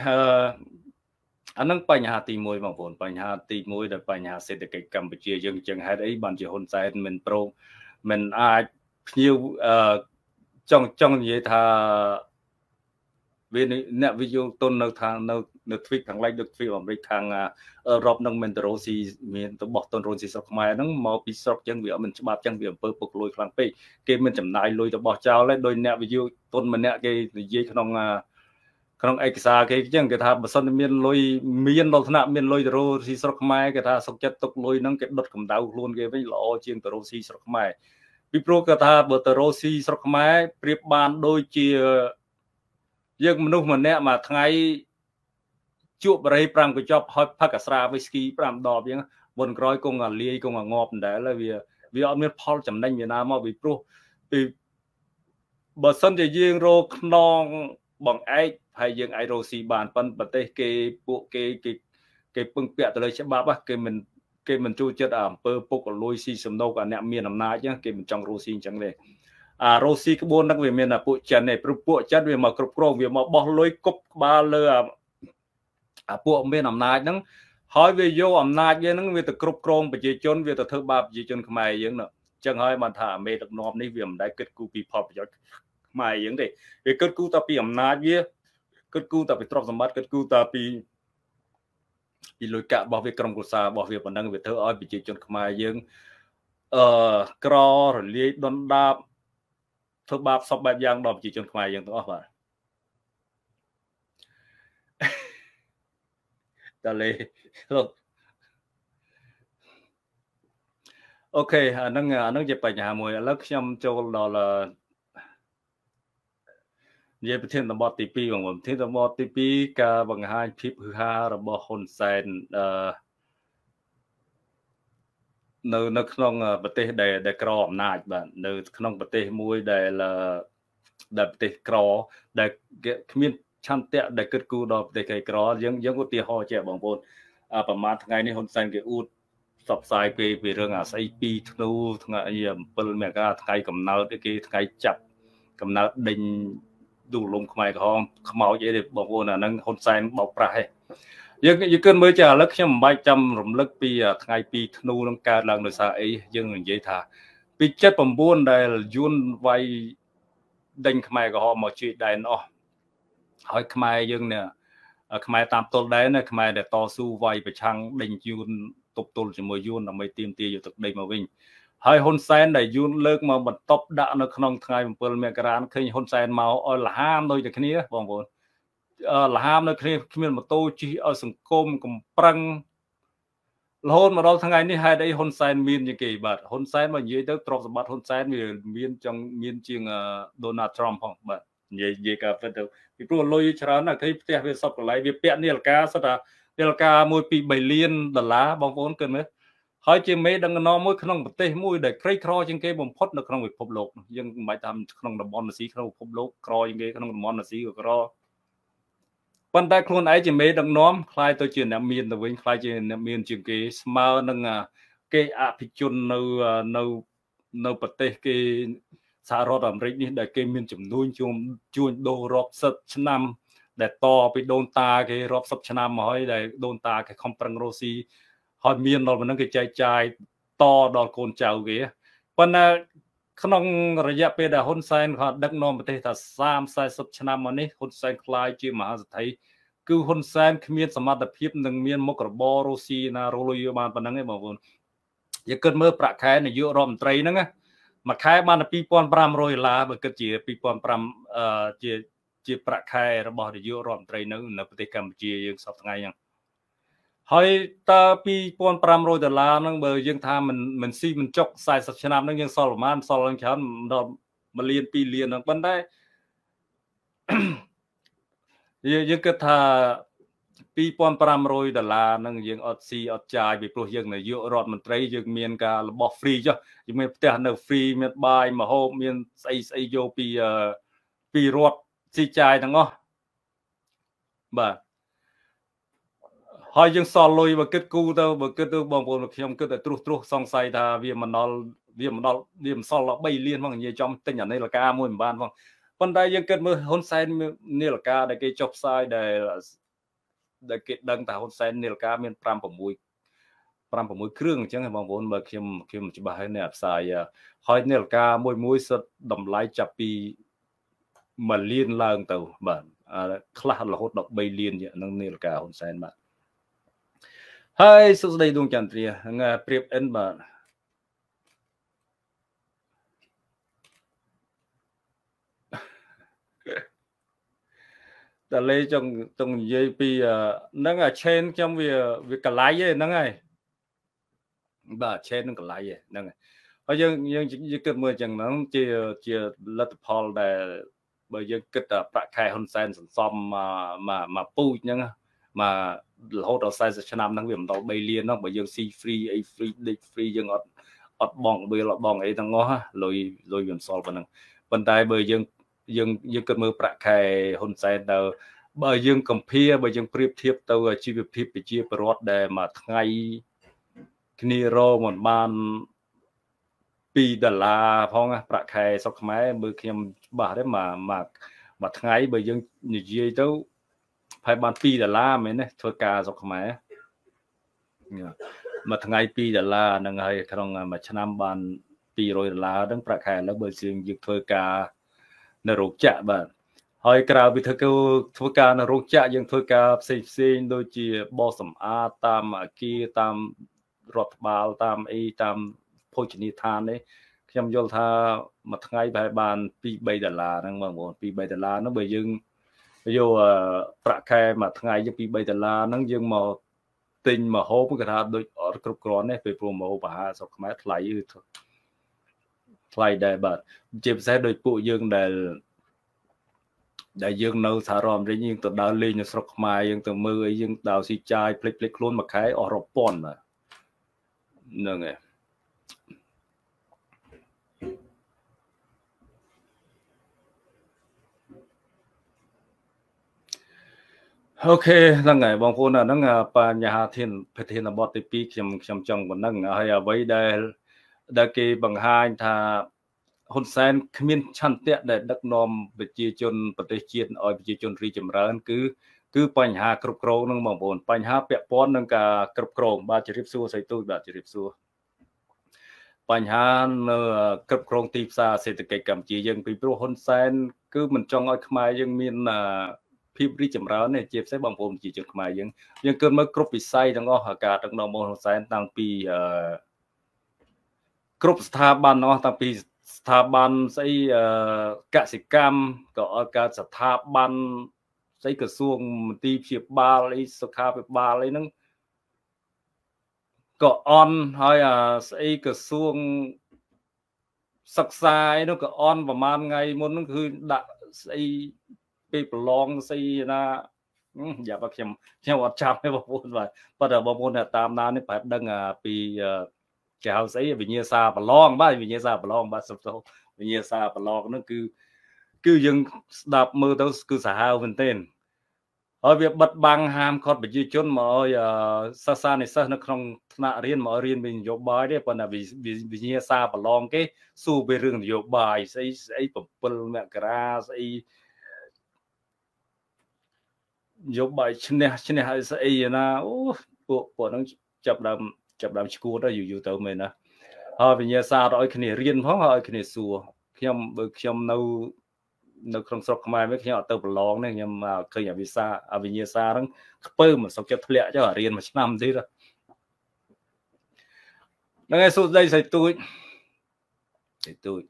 អានឹងបញ្ហាទី1បងប្អូនបញ្ហាទី1ដែលបញ្ហាសេដ្ឋកិច្ចកម្ពុជាយើងចឹងហេតុអីបានជាហ៊ុនសែនមិនប្រងមិនអាចភ្ញៀវអឺចង់ចង់និយាយថាវាអ្នកវិយោគទុននៅខាងនៅនៅទ្វីបខាងលិចនៅទ្វីបអាមេរិកខាងអឺរ៉ុបនឹងមានតរោស៊ីមានទៅបោះទុនរុនស៊ីស្រុកខ្មែរហ្នឹងមកពីស្រុកចឹងវាអត់មានច្បាប់ចឹងវាអំពើពុកលួយខ្លាំងពេកគេមិនចំណាយលុយទៅបោះចោលទេដោយអ្នកវិយោគទុនម្នាក់គេនិយាយក្នុងអឺក្នុងឯកសារគេអញ្ចឹងគេថាបើសិនមានលុយមានដល់ថ្នាក់មានលុយទៅរស៊ីស្រុកខ្មែរគេថាសុខចិត្តទុកលុយហ្នឹងគេដុតកម្ដៅខ្លួនគេវិញល្អជាងទៅរស៊ីស្រុកខ្មែរពីព្រោះគេថាបើទៅរស៊ីស្រុកខ្មែរប្រៀបបានដូចជាយើងមនុស្សម្នាក់មួយថ្ងៃជក់បរិយ5កញ្ចប់ហើយផឹកអាស្រាវីស្គី5ដបអញ្ចឹងមុនក្រោយគង់អាលាយគង់អាងាប់ដដែលហើយវាវាអត់មានផលចំណេញវាណាមកពីព្រោះពីបើសិនជាយើងរកខ្នងបងឯកហើយយើងអាចរកស៊ីបានប៉ុន្តែប្រទេស គេពួកគេគេគេពឹងពាក់ទៅលើច្បាប់គេមិនគេមិនចូលចិត្តអំពើពុករលួយស៊ីសំណូកអាអ្នកមានអំណាចគេមិនចង់រកស៊ីអញ្ចឹងទេអារ៉ូស៊ីក្បួនហ្នឹងវាមានតែពួកចិនទេព្រោះពួកចិនវាមកគ្រប់គ្រងវាមកបោះលុយគប់ក្បាលលើអាពួកមានអំណាចហ្នឹង ហើយវាយកអំណាចវាហ្នឹងវាទៅគ្រប់គ្រងប្រជាជន វាទៅធ្វើបាបប្រជាជនខ្មែរយើងហ្នឹងចឹងហើយបានថាអាមេដឹកនាំនេះវាមិនដែលគិតគូរពីផលប្រយោជន៍ខ្មែរយើងទេវាគិតគូរតែពីអំណាចវាគិតគូរតែពីទ្រព្យសម្បត្តិគិតគូរតែពីពីលុយកាក់របស់វាក្រុមគ្រួសាររបស់វាប៉ុណ្ណឹងវាធ្វើឲ្យប្រជាជន ខ្មែរយើងអឺក្ររលាយដុនដាបធ្វើបាបសពបែបយ៉ាងដល់ប្រជាជនខ្មែរយើងទាំងអស់បាទតលេលោកអូខេអានឹងអានឹងជាបញ្ហាមួយឥឡូវខ្ញុំចូលដល់និយាយប្រធានតំបន់ទី2បងប្អូនប្រធានតំបន់ទី2ការបង្ហាញភាពហ៊ឺហារបស់ហ៊ុនសែនអឺនៅនៅក្នុង ប្រទេសដែលដែលក្រអំណាចបាទនៅ ក្នុង ប្រទេសមួយដែលដែលប្រទេសក្រ ដែលគ្មានឆន្ទៈដែលគិតគូរដល់ប្រទេសគេក្រយើងយើងឧទាហរណ៍ជាបងប្អូន ប្រហែលថ្ងៃនេះហ៊ុនសែនគេអ៊ូតសបផ្សាយគេពីរឿងអាស្អី2ធ្នូថ្ងៃ7មករាថ្ងៃកំណើតគេថ្ងៃចាប់កំណើតដេញទូលំខ្មែរក្រហមខ្មោចអីទេបងប្អូនអាហ្នឹងហ៊ុនសែនបោកប្រាស់ឯងយើងយើងគិតមើលចាឥឡូវខ្ញុំមិនបាច់ចាំរំលឹកពីថ្ងៃ2ធ្នូនឹងកើតឡើងដោយសារអីយើងនិយាយថាពី79ដែលយួនវាយដេញខ្មែរក្រហមមកជួយដែនអស់ហើយខ្មែរយើងនេះខ្មែរតាមទល់ដែនខ្មែរដែលតស៊ូវាយប្រឆាំងដេញយួនទប់ទល់ជាមួយយួនដើម្បីទាមទារយកទឹកដីមកវិញហើយហ៊ុនសែនដែលយូនលើកមកបន្ទប់ដាក់នៅក្នុងថ្ងៃ7មករាឃើញហ៊ុនសែនមកអលហាមដូចតែគ្នាបងប្អូនលហាមនៅគ្នាគ្មានម៉ូតូជិះឲ្យសង្គមកំប្រឹងរហូតមកដល់ថ្ងៃនេះហេតុអីហ៊ុនសែនមានជាងគេបាទហ៊ុនសែនមកនិយាយទៅទ្រព្យសម្បត្តិហ៊ុនសែនវាមានចង់មានជាងដូណាល់ត្រាំផងបាទនិយាយនិយាយការពិតទៅពីព្រោះលុយច្រើនណាស់គេផ្ទះវាសពកន្លែងវាពាក់នាឡិកាសិតថានាឡិកា1 2 3លានដុល្លារបងប្អូនគិតមើលហើយជាមេដឹកនាំមួយក្នុងប្រទេសមួយដែលក្រីក្រជាងគេបំផុតនៅក្នុងពិភពលោកយើងមិនបាច់តាមក្នុងតំបន់អាស៊ីក្នុងពិភពលោកក្រជាងគេក្នុងតំបន់អាស៊ីក៏ក្រប៉ុន្តែខ្លួនឯងជាមេដឹកនាំคล้ายទៅជាអ្នកមានទៅវិញคล้ายជាអ្នកមានជាងគេស្មើនឹងគេអភិជននៅនៅនៅប្រទេសគេសហរដ្ឋអាមេរិកនេះដែលគេមានចំនួនជួញជួញដូររាប់សិបឆ្នាំ ដែលតពីដូនតាគេរាប់សិបឆ្នាំមកហើយដែលដូនតាគេខំប្រឹងរស់ស៊ីហើយមានដល់មិនហ្នឹងគេចែកចាយតដល់កូនចៅគេប៉ុន្តែក្នុងរយៈពេលដែលហ៊ុនសែនគាត់ដឹកនាំប្រទេសថា30 40ឆ្នាំមកនេះហ៊ុនសែនខ្លាយជាមហាសេដ្ឋីគឺហ៊ុនសែនគ្មាន សមត្ថភាពនឹងមានមុខរបររុស្ស៊ីណារលុយបានប៉ុណ្ណឹងឯងបងប្អូនយើងគិតមើលប្រាក់ខែនាយករដ្ឋមន្ត្រីហ្នឹងមួយខែបានតែ2500ដុល្លារបើគិតជា2500ជាជាប្រាក់ខែរបស់នាយករដ្ឋមន្ត្រីនៅនៅប្រទេសកម្ពុជាយើងសពថ្ងៃហ្នឹងហើយតើ2500ដុល្លារហ្នឹងបើយើងថាមិនមិនស៊ីមិនចុក40ឆ្នាំហ្នឹងយើងសល់ប្រមាណសល់ឡើងច្រើនដល់1លាន2លានហ្នឹងប៉ុន្តែយើងគិតថា2500ដុល្លារហ្នឹងយើងអត់ស៊ីអត់ចាយពីព្រោះយើងនាយករដ្ឋមន្ត្រីយើងមានការរបស់ free ចុះយើងមានផ្ទះនៅ free មានបាយមហូបមានស្អីស្អីយកពីពីរដ្ឋស៊ីចាយទាំងអស់បាទហើយយើងសល់លុយបើគិតគូទៅបើគិតទៅ បងប្អូនខ្ញុំគិតតែត្រុសត្រុសសង្ស័យថាវាមិនដល់វាមិនដល់វាមិនសល់ដល់3លានផងនិយាយចំទិញអានេះលកាមួយមិនបានផងប៉ុន្តែយើងគិតមើលហ៊ុនសែននីលកាដែលគេចុះផ្សាយដែលដែលគេដឹងថាហ៊ុនសែននីលកាមាន5 6 5 6គ្រឿងអញ្ចឹងបងប្អូនមើលខ្ញុំខ្ញុំច្បាស់ហើយនៅផ្សាយហើយនីលកាមួយមួយសិតតម្លៃចាប់ពី1លានឡើងទៅបាទខ្លះរហូតដល់3លានហ្នឹងនីលកាហ៊ុនសែនបាទហើយសុខស្ដីដួងចន្ទ្រាងាព្រៀបអិនបាទតលេចង់ចង់និយាយពីហ្នឹងអា chain ខ្ញុំវាវាកលៃហ្នឹងហើយបាទ chain នឹងកលៃហ្នឹងហើយហើយយើងយើងយើងគិតមើលចឹងហ្នឹងជាជាលទ្ធផលដែលបើយើងគិតថាប្រាក់ខែហ៊ុនសែនសន្សំមកមកពូជហ្នឹងមករហូតដល់40ឆ្នាំហ្នឹងវាមិនដល់3លានហ្នឹងបើយើងស៊ី free អី free ដេក free យើងអត់អត់បងវាអត់បងអីទាំងអស់លុយលុយវាមិនសល់ប៉ុណ្ណឹងប៉ុន្តែបើយើងយើងយើងគិតមើលប្រាក់ខែហ៊ុនសែនទៅបើយើងកម្ភារបើយើងប្រៀបធៀបទៅជីវភាពប្រជាពលរដ្ឋដែលមួយថ្ងៃគ្នារមិនបាន2ដុល្លារផងប្រាក់ខែសុខខ្មែរ មើលខ្ញុំច្បាស់ទេមួយមួយមួយថ្ងៃបើយើងនិយាយទៅប្រហែលបាន2ដុល្លារមែនទេធ្វើការស្រុកខ្មែរមួយថ្ងៃ2ដុល្លារហ្នឹងហើយក្នុងមួយឆ្នាំបាន200ដុល្លារហ្នឹងប្រាក់ខែឥឡូវបើយើងយើងធ្វើការនៅរោងចក្របាទហើយក្រៅពីធ្វើគឺធ្វើការនៅរោងចក្រយើងធ្វើការផ្សេងផ្សេង ដូចជាបោសសម្អាតតាមអាគារតាមរដ្ឋបាលតាមអីតាមភោជនីយដ្ឋាននេះខ្ញុំយល់ថាមួយថ្ងៃប្រហែលបាន2 3ដុល្លារហ្នឹងបងប្អូន2 3ដុល្លារហ្នឹងបើយើងយកប្រាក់ខែមួយថ្ងៃយើងពី3ដុល្លារហ្នឹងយើងមកទិញមកហូបគេថាដូចអត់គ្រប់គ្រាន់ទេពេលព្រោះមកហូបអាហារស្រុកខ្មែរថ្លៃគឺថ្លៃដែរបាទជាពិសេសដោយពួកយើងដែលដែលយើងនៅសហរដ្ឋអាមេរិកយើងទៅដើរលេងនៅស្រុកខ្មែរយើងទៅមើលអីយើងដើរស៊ីចាយភ្លេចភ្លេចខ្លួនមួយខែអស់រាប់ពាន់បាទហ្នឹងហើយអូខេហ្នឹងហើយបងប្អូនហ្នឹងបញ្ហាធានប្រធានបទទី2ខ្ញុំខ្ញុំចង់ប៉ុណ្ណឹងហើយអ្វីដែល ដែលគេបង្ហាញថាហ៊ុនសែន គ្មានឆន្ទៈដែល ដឹកនាំប្រជាជនប្រទេសជាតិឲ្យប្រជាជនរីចម្រើន គឺគឺ បញ្ហាគ្រប់គ្រងហ្នឹងបងប្អូនបញ្ហាពាក់ព័ន្ធនឹងការគ្រប់គ្រងបាទជម្រាបសួរសៃទូចបាទជម្រាបសួរបញ្ហានៅគ្រប់គ្រងទីផ្សារសេដ្ឋកិច្ចកម្ពុជាយើងពីព្រោះហ៊ុនសែន គឺមិនចង់ឲ្យខ្មែរយើងមានអឺភាពរីកចម្រើននេះជាពិសេសបងប្អូនប្រជាជនខ្មែរយើងយើងគិតមកគ្រប់វិស័យទាំងអស់ការដឹកនាំរបស់ហ៊ុនសែនតាំងពីអឺគ្រប់ស្ថាប័នទាំងអស់តាំងពីស្ថាប័នស្អីកសិកម្មក៏អត់កើតស្ថាប័នស្អីក្រសួងមន្ទីរព្យាបាលអីសុខាភិបាលអីហ្នឹងក៏អន់ហើយអាស្អីក្រសួងសិក្សាអីនោះក៏អន់ប្រហែលថ្ងៃមុនហ្នឹងគឺដាក់ស្អីគេប្រឡងស៊ីណាយ៉ាបើខ្ញុំខ្ញុំអត់ចាំទេបងប្អូនបាទប៉ុន្តែបងប្អូនអ្នកតាមដាននេះប្រហែលដឹងពីគេហៅស្អីវិញ្ញាសាប្រឡងបាទវិញ្ញាសាប្រឡងបាទសុំទោសវិញ្ញាសាប្រឡងហ្នឹងគឺគឺយើងស្ដាប់មើលទៅគឺសាហាវមែនទែនហើយវាបិទបាំងហាមឃាត់ប្រជាជនមកឲ្យសាសានិសិស្សនៅក្នុងថ្នាក់រៀនមករៀនវិនយោបាយទេប៉ុន្តែវិញ្ញាសាប្រឡងគេសួរពីរឿងនយោបាយស្អីស្អី7មករាស្អីយកបាយឈ្នះឈ្នះឲ្យស្អីណាអូពួកពួកហ្នឹងចាប់ដើមចាប់ដើមឈួតយូរយូរទៅមែនណាហើយវិញ្ញាសាឲ្យ គ្នារៀនផងឲ្យគ្នាសួរខ្ញុំបើខ្ញុំនៅនៅក្នុងស្រុកខ្មែរវិញខ្ញុំអត់ទៅប្រឡងទេខ្ញុំឃើញអាវិសាអាវិញ្ញាសាហ្នឹងខ្ពើមិនសុខចិត្តធ្លាក់ចុះរៀនមួយឆ្នាំទៀតហ្នឹងឯងសុខស្ដីស្អីទូចស្អីទូច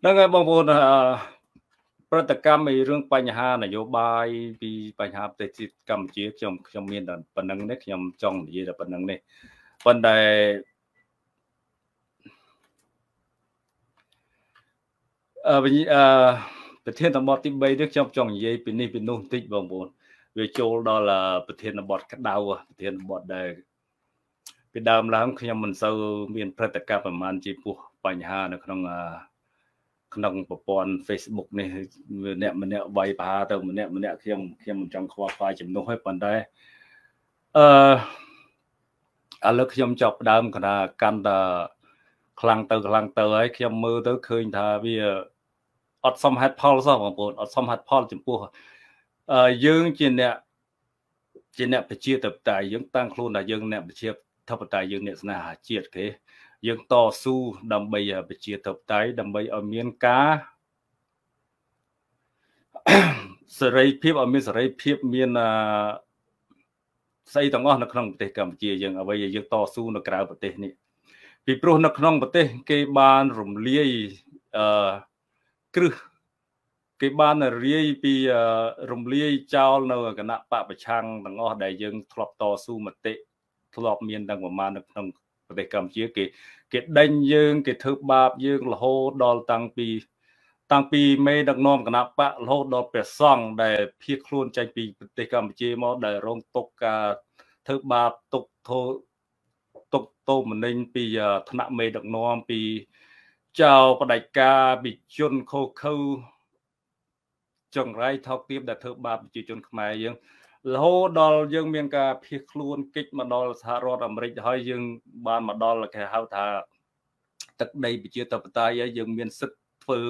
ហ្នឹងឯងបងប្អូនអឺប្រតិកម្មឯរឿងបញ្ហា នយោបាយពីបញ្ហាប្រទេសជាតិកម្ពុជាខ្ញុំខ្ញុំមានតែប៉ុណ្្នឹងនេះខ្ញុំចង់និយាយតែប៉ុណ្្នឹងនេះប៉ុន្តែអឺអឺប្រធានតំបន់ទី3នេះខ្ញុំចង់និយាយពីនេះពីនោះបន្តិចបងប្អូន វាចូលដល់ប្រធានបទក្តៅប្រធានបទដែលពីដើមឡើងខ្ញុំមិនសូវ មានប្រតិកម្មប្រមាណជាពោះបញ្ហានៅក្នុងក្នុងប្រព័ន្ធ Facebook នេះម្នាក់ម្នាក់វាយប្រហារទៅម្នាក់ម្នាក់ខ្ញុំខ្ញុំមិនចង់ខ្វល់ខ្វាយចំនួនហើយប៉ុន្តែអឺឥឡូវខ្ញុំចាប់ផ្ដើមគណៈកាន់តែខ្លាំងទៅខ្លាំងទៅហើយខ្ញុំមើលទៅឃើញថាវាអត់សមហេតុផលសោះបងប្អូនអត់សមហេតុផលចំពោះអឺយើងជាអ្នកជាអ្នកប្រជាធិបតេយ្យយើងតាំងខ្លួនថាយើងអ្នកប្រជាធិបតេយ្យយើងអ្នកស្នេហាជាតិគេយើងតស៊ូដើម្បី ប្រជាធិបតេយ្យដើម្បីឲ្យមានការសេរីភាពឲ្យមានសេរីភាពមានស្អីទាំងអស់នៅក្នុងប្រទេសកម្ពុជាយើងអ្វីដែលយើងតស៊ូនៅក្រៅប្រទេស នេះ ពីព្រោះនៅក្នុងប្រទេសគេ បានរំលាយអឺគ្រឹះគេបានរាយពីរំលាយចោលនៅគណៈបពប្រឆាំងទាំងអស់ដែលយើងធ្លាប់តស៊ូមតិធ្លាប់មានទាំងប្រមាណនៅក្នុងប្រទេសកម្ពុជាគេគេដេញយើងគេធ្វើបាបយើងរហូតដល់តាំងពី តាំងពីមេដឹកនាំគណៈបករហូតដល់ព្រះសង្ឃដែលភៀសខ្លួនចេញពីប្រទេសកម្ពុជាមកដែលរងទុកការធ្វើបាបទុកធោទុកតោមនិញពីថ្នាក់មេដឹកនាំពីចៅបដិការពីជនខូខើចង្រៃថោកទាបដែលធ្វើបាបប្រជាជនខ្មែរយើងរហូតដល់យើងមានការភៀសខ្លួនគេចមកដល់សហរដ្ឋអាមេរិកហើយយើងបានមកដល់គេហៅថាទឹកដីប្រជាធិបតេយ្យហើយយើងមានសិទ្ធិធ្វើ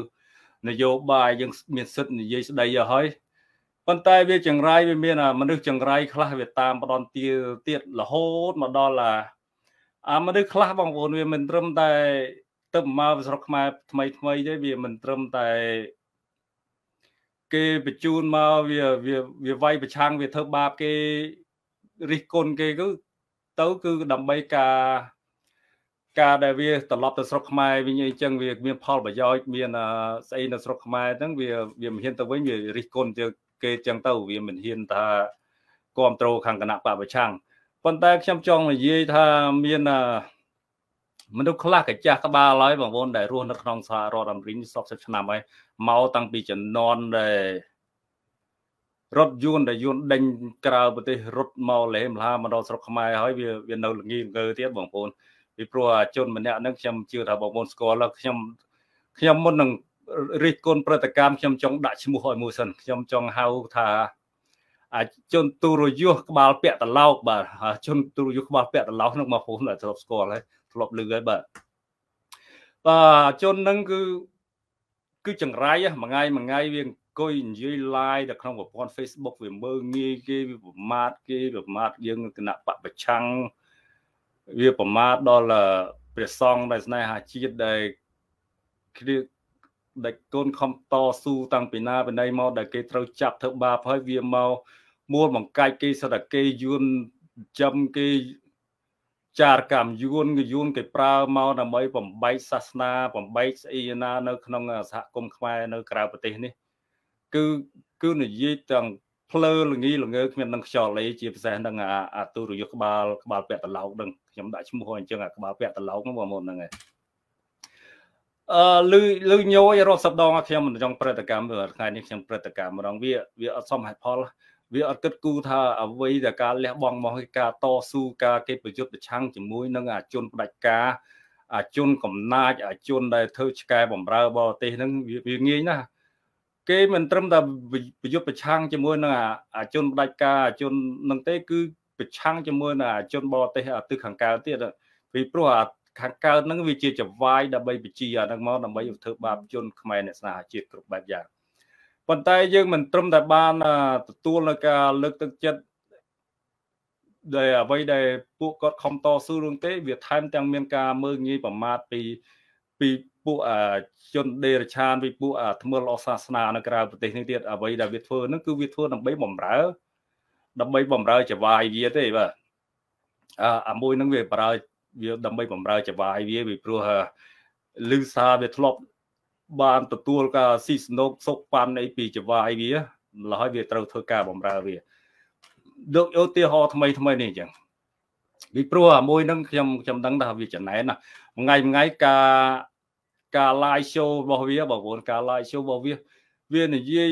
នយោបាយយើងមានសិទ្ធិនិយាយស្ដីហើយប៉ុន្តែ វាចង្រៃវាមានមនុស្សចង្រៃខ្លះវាតាម បដនទាទៀតរហូតមកដល់អាអាមនុស្សខ្លះបងប្អូនវាមិនត្រឹមតែទៅមកស្រុកខ្មែរថ្មីថ្មីទេវាមិនត្រឹមតែគេបញ្ជូនមកវាវាវាវាយប្រឆាំងវាធ្វើបាបគេរិះគន់គេគឺទៅគឺដើម្បីការការដែលវាត្រឡប់ទៅស្រុកខ្មែរវិញអីចឹងវា មាន ផល ប្រយោជន៍មានស្អីនៅស្រុកខ្មែរហ្នឹង វាវាមិនហ៊ានទៅវិញវារិះគន់គេចឹងទៅវាមិនហ៊ានថាគ្រប់គ្រងខាងគណៈបពប្រឆាំងប៉ុន្តែខ្ញុំចង់និយាយថាមានអឺមនុស្សខ្លះកាចាស់ក្បាលហើយបងប្អូនដែលរស់នៅក្នុងសហរដ្ឋអាមេរិកសពសិបឆ្នាំហើយមកតាំងពីជំនន់ដែលរថយន្តដែលយន្តដេញក្រៅប្រទេសរត់មកលេមឡាមកដល់ស្រុកខ្មែរហើយវាវានៅល្ងីល្ងើទៀតបងប្អូនពីព្រោះជនម្នាក់ហ្នឹងខ្ញុំជឿថាបងប្អូនស្គាល់ហើយខ្ញុំខ្ញុំមុននឹងរិះគន់ព្រឹត្តិកម្មខ្ញុំចង់ដាក់ឈ្មោះឲ្យមួយសិនខ្ញុំចង់ហៅថាអាជនទូរយុះក្បាលពាក់តឡោកបាទជនទូរយុះក្បាលពាក់តឡោកនឹងបងប្អូនអាចស្គាល់ហើយធ្លាប់លឺហើយបាទបាទជននឹងគឺគឺចង្រៃមួយថ្ងៃមួយថ្ងៃវាអង្គុយនិយាយ live នៅក្នុងប្រព័ន្ធ Facebook វាមើងងាយគេវាប្រមាថគេប្រមាថយើងគណៈបពប្រឆាំងវាប្រមាថដល់ព្រះសង្ឃដែលស្នេហាជាតិដែលគ្នាដែលកូនខំតស៊ូតាំងពីណាពីណីមកដែលគេត្រូវចាប់ធ្វើបាបហើយវាមកមួលបង្កាច់គេសតគេយួនចំគេចារកម្មយួនយួនគេប្រើមកដើម្បីបំបែកសាសនាបំបែកស្អីណា នៅក្នុងសហគមន៍ខ្មែរនៅក្រៅប្រទេសនេះ គឺគឺនិយាយទាំងភ្លើល្ងីល្ងើគ្មាននឹងខ្យល់អីជាពិសេសនឹងអាទូរយុក្បាលក្បាលពាក់តឡោកនឹងខ្ញុំដាក់ឈ្មោះអញ្ចឹងអាក្បាលពាក់តឡោកហ្នឹងបងប្អូនហ្នឹងឯងអឺលឺលឺញយរាប់សិបដងខ្ញុំក្នុងព្រឹត្តិកម្មថ្ងៃនេះខ្ញុំព្រឹត្តិកម្មម្ដងវា វាអត់សមហេតុផលវាអត់គិតគូរថាអ្វីដែលការលះបង់មកឯការតស៊ូការគេប្រយុទ្ធប្រឆាំងជាមួយនឹងអាជនផ្ដាច់ការអាជនកំណាចអាជនដែលធ្វើឆ្កែបំរើបរទេសហ្នឹងវាងាយណាស់គេមិនត្រឹមតែប្រយុទ្ធប្រឆាំងជាមួយនឹងអាជនផ្ដាច់ការអាជននឹងទេគឺប្រឆាំងជាមួយនឹងអាជនបរទេសអាទិសខាងកើតទៀតពីព្រោះអាខាងកើតហ្នឹងវាជាចវាយដើម្បីបជាអាហ្នឹងមកដើម្បីធ្វើបាបជនខ្មែរអ្នកស្នាជាតិគ្រប់បែបយ៉ាងប៉ុន្តែយើងមិនត្រឹមតែបានទទួលនៅការលើកទឹកចិត្តដែលអ្វីដែលពួកគាត់ខំតស៊ូរឿងទេវាថែមទាំងមាន ការមើងងាយប្រមាថពីពីពួកជនដេរឆានពីពួកថ្មើរល្អសាសនានៅក្រៅប្រទេសនេះទៀតអ្វីដែលវាធ្វើហ្នឹងគឺវាធ្វើដើម្បីបំរើដើម្បីបំរើចវាយវាទេបាទអាមួយហ្នឹងវាប្រើវាដើម្បីបំរើចវាយវាពីព្រោះលឺសារវាធ្លាប់បានទទួលការស៊ីស្នុកសុកប៉ាន់អីពីចវាយវាលហើយវា ត្រូវធ្វើការបំរើវាយកឧទាហរណ៍ថ្មីថ្មីនេះអញ្ចឹងពីព្រោះអាមួយហ្នឹងខ្ញុំខ្ញុំដឹងថាវាចំណែនណាមួយថ្ងៃមួយថ្ងៃការការ live show របស់វាបងប្អូន ការ live show របស់វាវានិយាយ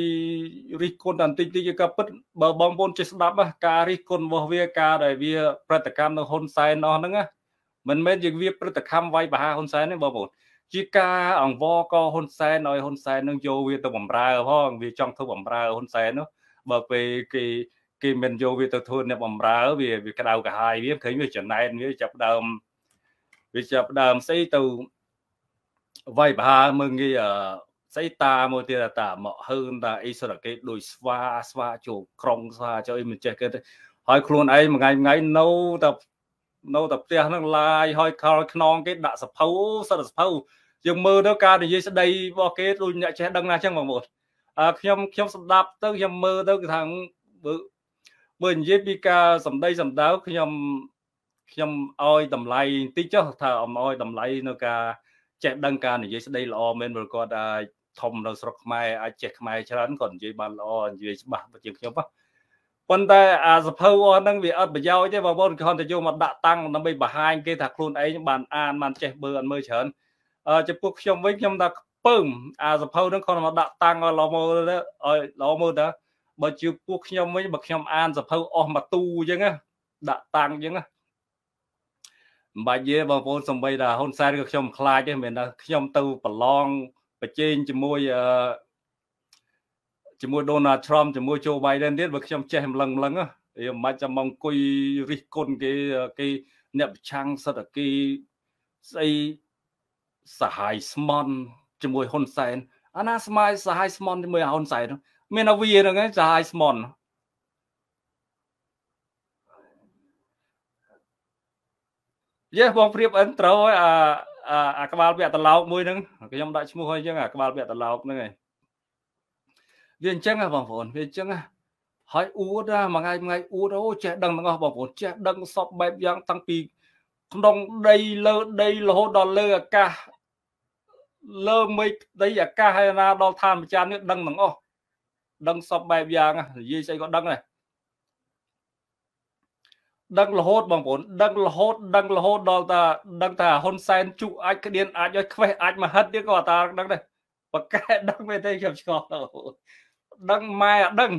រិះគន់តែបន្តិចតិចក៏ពិតបើបងប្អូនចេះស្ដាប់ការរិះគន់របស់វាការដែលវាប្រតិកម្មនៅហ៊ុនសែនអស់ហ្នឹងមិនមែនជាវាប្រតិកម្មវាយប្រហារហ៊ុនសែនទេបងប្អូនជាការអង្វរកហ៊ុនសែនឲ្យហ៊ុនសែននឹងយកវាទៅបំរើផងវាចង់ធ្វើបំរើហ៊ុនសែននោះបើពេលគេគេមិនយកវាទៅធ្វើអ្នកបំរើវាវាក្តៅក្រហាយវាឃើញវាចំណែនវាចាប់ដើមវាចាប់ដើមស្អីទៅវាយប្រហារមើងងាយស្អីតាមួយទៀតតាមកហឺនតាអ៊ីស្រាអែលដូចស្វាស្វាចូលក្រុងស្វាចូលអីមិនចេះគេទេហើយខ្លួនឯងមួយថ្ងៃមួយថ្ងៃនៅតែនៅតែផ្ទះហ្នឹងឡាយហើយខលខ្នងគេដាក់សភៅសិតសភៅយើងមើលទៅការនិយាយស្ដីរបស់គេដូចអ្នកចេះដឹងណាអញ្ចឹងបងប្អូនអើខ្ញុំខ្ញុំស្ដាប់ ទៅខ្ញុំមើលទៅគឺថាមើលមើលនិយាយពីការសម្ដីសម្ដៅខ្ញុំខ្ញុំឲ្យតម្លៃបន្តិចចុះថាអមឲ្យ តម្លៃនៅការចេះដឹងការនិយាយស្ដីល្អមែនព្រោះគាត់អាចធំនៅស្រុកខ្មែរអាចចេះខ្មែរច្រើនគាត់និយាយបានល្អនិយាយច្បាស់ជាងខ្ញុំហ្នឹងប៉ុន្តែអាសភៅអស់ហ្នឹងវាអត់ប្រយោជន៍ទេបងប្អូនគ្រាន់តែយកមកដាក់តាំងដើម្បីបង្ហាញគេថាខ្លួនឯងបានអានបានចេះបើអត់មើលច្រើនចំពោះខ្ញុំវិញខ្ញុំថាខ្ពើមអាសភៅហ្នឹងគ្រាន់តែមកដាក់តាំងឲ្យឡោមើលឲ្យឡោមើលទៅបើជាពួកខ្ញុំវិញបើខ្ញុំ អានសភៅអស់មកទូអញ្ចឹងដាក់តាំងអញ្ចឹងមិនបាច់ទេបងប្អូនសំបីថាហ៊ុនសែនក៏ខ្ញុំខ្លាចដែរមែនថាខ្ញុំទៅប្រឡងប្រជែងជាមួយអឺជាមួយ Donald Trump ជាមួយ Joe Biden ទៀតបើខ្ញុំចេះម្លឹងម្លឹងវាមិនចាំមកអង្គុយរិះគន់គេគេអ្នកប្រឆាំងសិទ្ធិគេស្អីសហាយស្មន់ជាមួយហ៊ុនសែនអាណាស្ម័យសហាយស្មន់ជាមួយហ៊ុនសែនមានអាវាហ្នឹងឯងសហាយស្មន់យេបងព្រៀបអិនត្រូវឲ្យអាអាក្បាលវគ្គតឡោកមួយហ្នឹងខ្ញុំដាក់ឈ្មោះឲ្យអញ្ចឹងអាក្បាលវគ្គតឡោកហ្នឹងឯងវាអញ្ចឹងហ៎បងប្អូនវាអញ្ចឹងហ៎ហើយអួតណាមួយថ្ងៃមួយថ្ងៃអួតអូចេះដឹងទាំងអស់បងប្អូនចេះដឹងសពបែបយ៉ាង តាំងពី ក្នុងដីលើដីរហូតដល់លើអាកាសលើមេឃដីអាកាសហើយណាដល់ឋានម្ចាស់នេះដឹងទាំងអស់ដឹងសពបែបយ៉ាងនិយាយស្អីក៏ដឹងដែរដឹងរហូតបងប្អូនដឹងរហូត ដឹងរហូតដល់តាដឹងថាហ៊ុនសែនជុអាចក្តៀនអាចឲ្យខ្វេះអាចមហិតទៀតក៏តាដឹងដែរបកកែដឹងមែនទេខ្ញុំឆ្ងល់ដឹងម៉ែអដឹង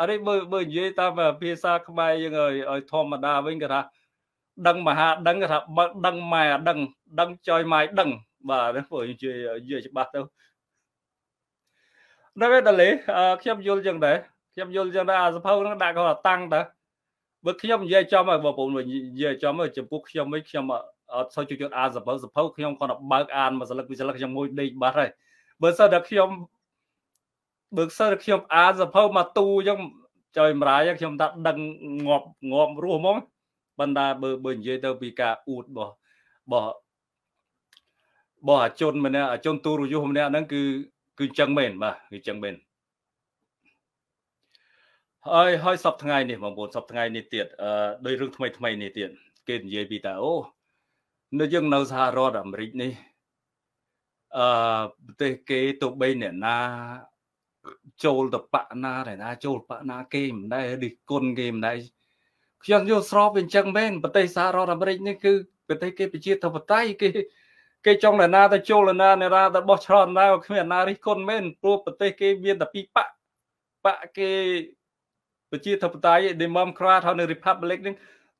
អរិបើបើនិយាយតាមភាសាខ្មែរយើងឲ្យធម្មតាវិញគេថាដឹងមហាដឹងគេថាបើដឹងម៉ែអដឹងដឹងចយម៉ែដឹងបាទពួកយើងជួយនិយាយច្បាស់ទៅនៅពេលដែលខ្ញុំយល់ចឹងដែរខ្ញុំយល់ចឹងដែរអាសភៅនឹងដាក់គាត់តាំងតើបើខ្ញុំនិយាយចំឲ្យបងប្អូននិយាយចំឲ្យចំពោះខ្ញុំវិញខ្ញុំអត់សូវជួយអាសភៅសភៅខ្ញុំគាត់បើកអានមួយស្លឹកពីរស្លឹកខ្ញុំមួយដេកបាត់ហើយបើសិនតែខ្ញុំបើសិនខ្ញុំ អានសភៅមកទូអញ្ចឹងចយម្រាយខ្ញុំថាដឹងងាប់ងាប់រស់ហ្មងបណ្ដាបើបើនិយាយទៅពីការអួតរបស់របស់របស់អាជនម្នាក់អាជនទូរយុសម្នាក់ហ្នឹងគឺគឺចឹងមែនបាទគឺចឹងមែនហើយហើយសប្ថ្ងៃនេះបងប្អូនសប្ថ្ងៃនេះទៀតអឺដោយរឿងថ្មីថ្មីនេះទៀតគេនិយាយពីតើអូនៅយើងនៅសហរដ្ឋអាមេរិកនេះអឺប្រទេសគេទៅបីអ្នកណាចូលទៅបាក់ណាដែរណាចូលបាក់ណាគេមិនដែរឌីគុណគេមិនដែរខ្ញុំយល់ស្របវាអញ្ចឹងមែនប្រទេសសហរដ្ឋអាមេរិកនេះគឺប្រទេសគេប្រជាធិបតេយ្យគេគេចង់ណាណាទៅចូល ណាណាណាទៅបោះឆ្នោតណាគ្មានណារិះគន់មែនព្រោះប្រទេសគេមានតែពីរបាក់បាក់គេប្រជាធិបតេយ្យ Democrat ហើយនៅ Republic ហ្នឹង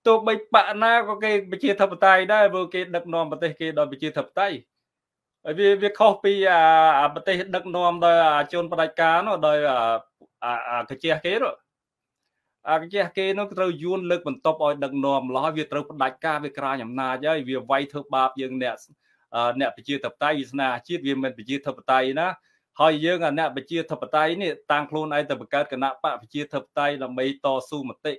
ទោះបីបាក់ណាក៏គេប្រជាធិបតេយ្យដែរព្រោះគេដឹកនាំប្រទេសគេដោយប្រជាធិបតេយ្យហើយវាវាខុសពីអាប្រទេសដឹកនាំដោយអាជនបដិការនោះដោយអាកាជះគេនោះអាកាជះគេនោះត្រូវយួនលើកបន្ទប់ឲ្យដឹកនាំឡោះវាត្រូវបដិការវាក្រាញអំណាចហើយវាវាយធ្វើបាបយើងអ្នកអ្នកប្រជាធិបតេយ្យវាស្នាជាតិវាមិនប្រជាធិបតេយ្យណាហើយយើងអាអ្នកប្រជាធិបតេយ្យនេះតាំងខ្លួនឯងទៅបង្កើតគណៈបកប្រជាធិបតេយ្យដើម្បីតស៊ូមតិ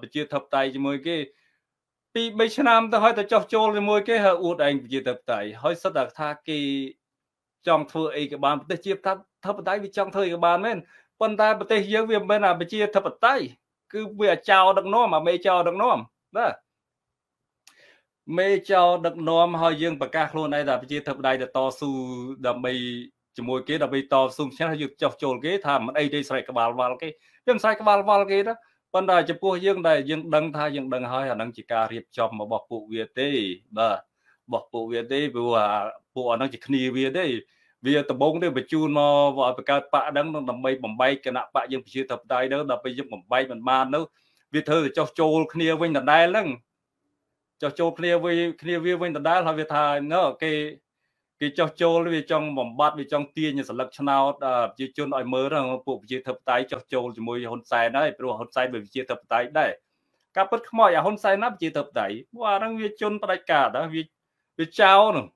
ប្រជាធិបតេយ្យជាមួយគេពី3ឆ្នាំទៅហើយទៅចោះចូលជាមួយគេហើយអួតឯងប្រជាធិបតេយ្យហើយសិតតែថាគេចង់ធ្វើអីក៏បានប្រទេសជាធិបតេយ្យវាចង់ធ្វើអីក៏បានមែនប៉ុន្តែប្រទេសយើងវាមិនមែនអាប្រជាធិបតេយ្យគឺវាអាចោដឹកនាំអាមេចោដឹកនាំណាមេចោដឹកនាំហើយយើងប្រកាសខ្លួនឯងថាប្រជាធិបតេយ្យទៅតស៊ូដើម្បីជាមួយគេដើម្បីតស៊ូឈ្នះយើងចោះចូលគេថាមិនអីទេស្រែកក្បាលវល់គេយើងស្រែកក្បាលវល់គេទៅប៉ុន្តែចំពោះយើងដែលយើងដឹងថាយើងដឹងហើយអានឹងជាការរៀបចំរបស់ពួកវាទេបាទរបស់ពួកវាទេព្រោះអាពួកអានឹងជាគ្នាវាទេវាដំបងទេបញ្ជូនមកឲ្យបង្កើតបកហ្នឹងដើម្បីបំបែកគណៈបកយើងប្រជាធិបតេយ្យហ្នឹងដើម្បីយើងបំបែកមិនបាននោះវាធ្វើទៅចោះចូលគ្នាវិញដដែលហ្នឹងចោះចូលគ្នាវិញគ្នាវាវិញដដែលហើយវាថាណ៎គេគេចោះចូលវាចង់បំបត្តិវាចង់ទាញសន្លឹកឆ្នោតប្រជាជនឲ្យមើលទៅពួកប្រជាធិបតេយ្យចោះចូលជាមួយហ៊ុនសែនហើយព្រោះហ៊ុនសែនវាប្រជាធិបតេយ្យដែរការពិតខ្មោចអាហ៊ុនសែនណាប្រជាធិបតេយ្យព្រោះអាហ្នឹងវាជនផ្ដាច់ការដែរវាវាចោលហ្នឹង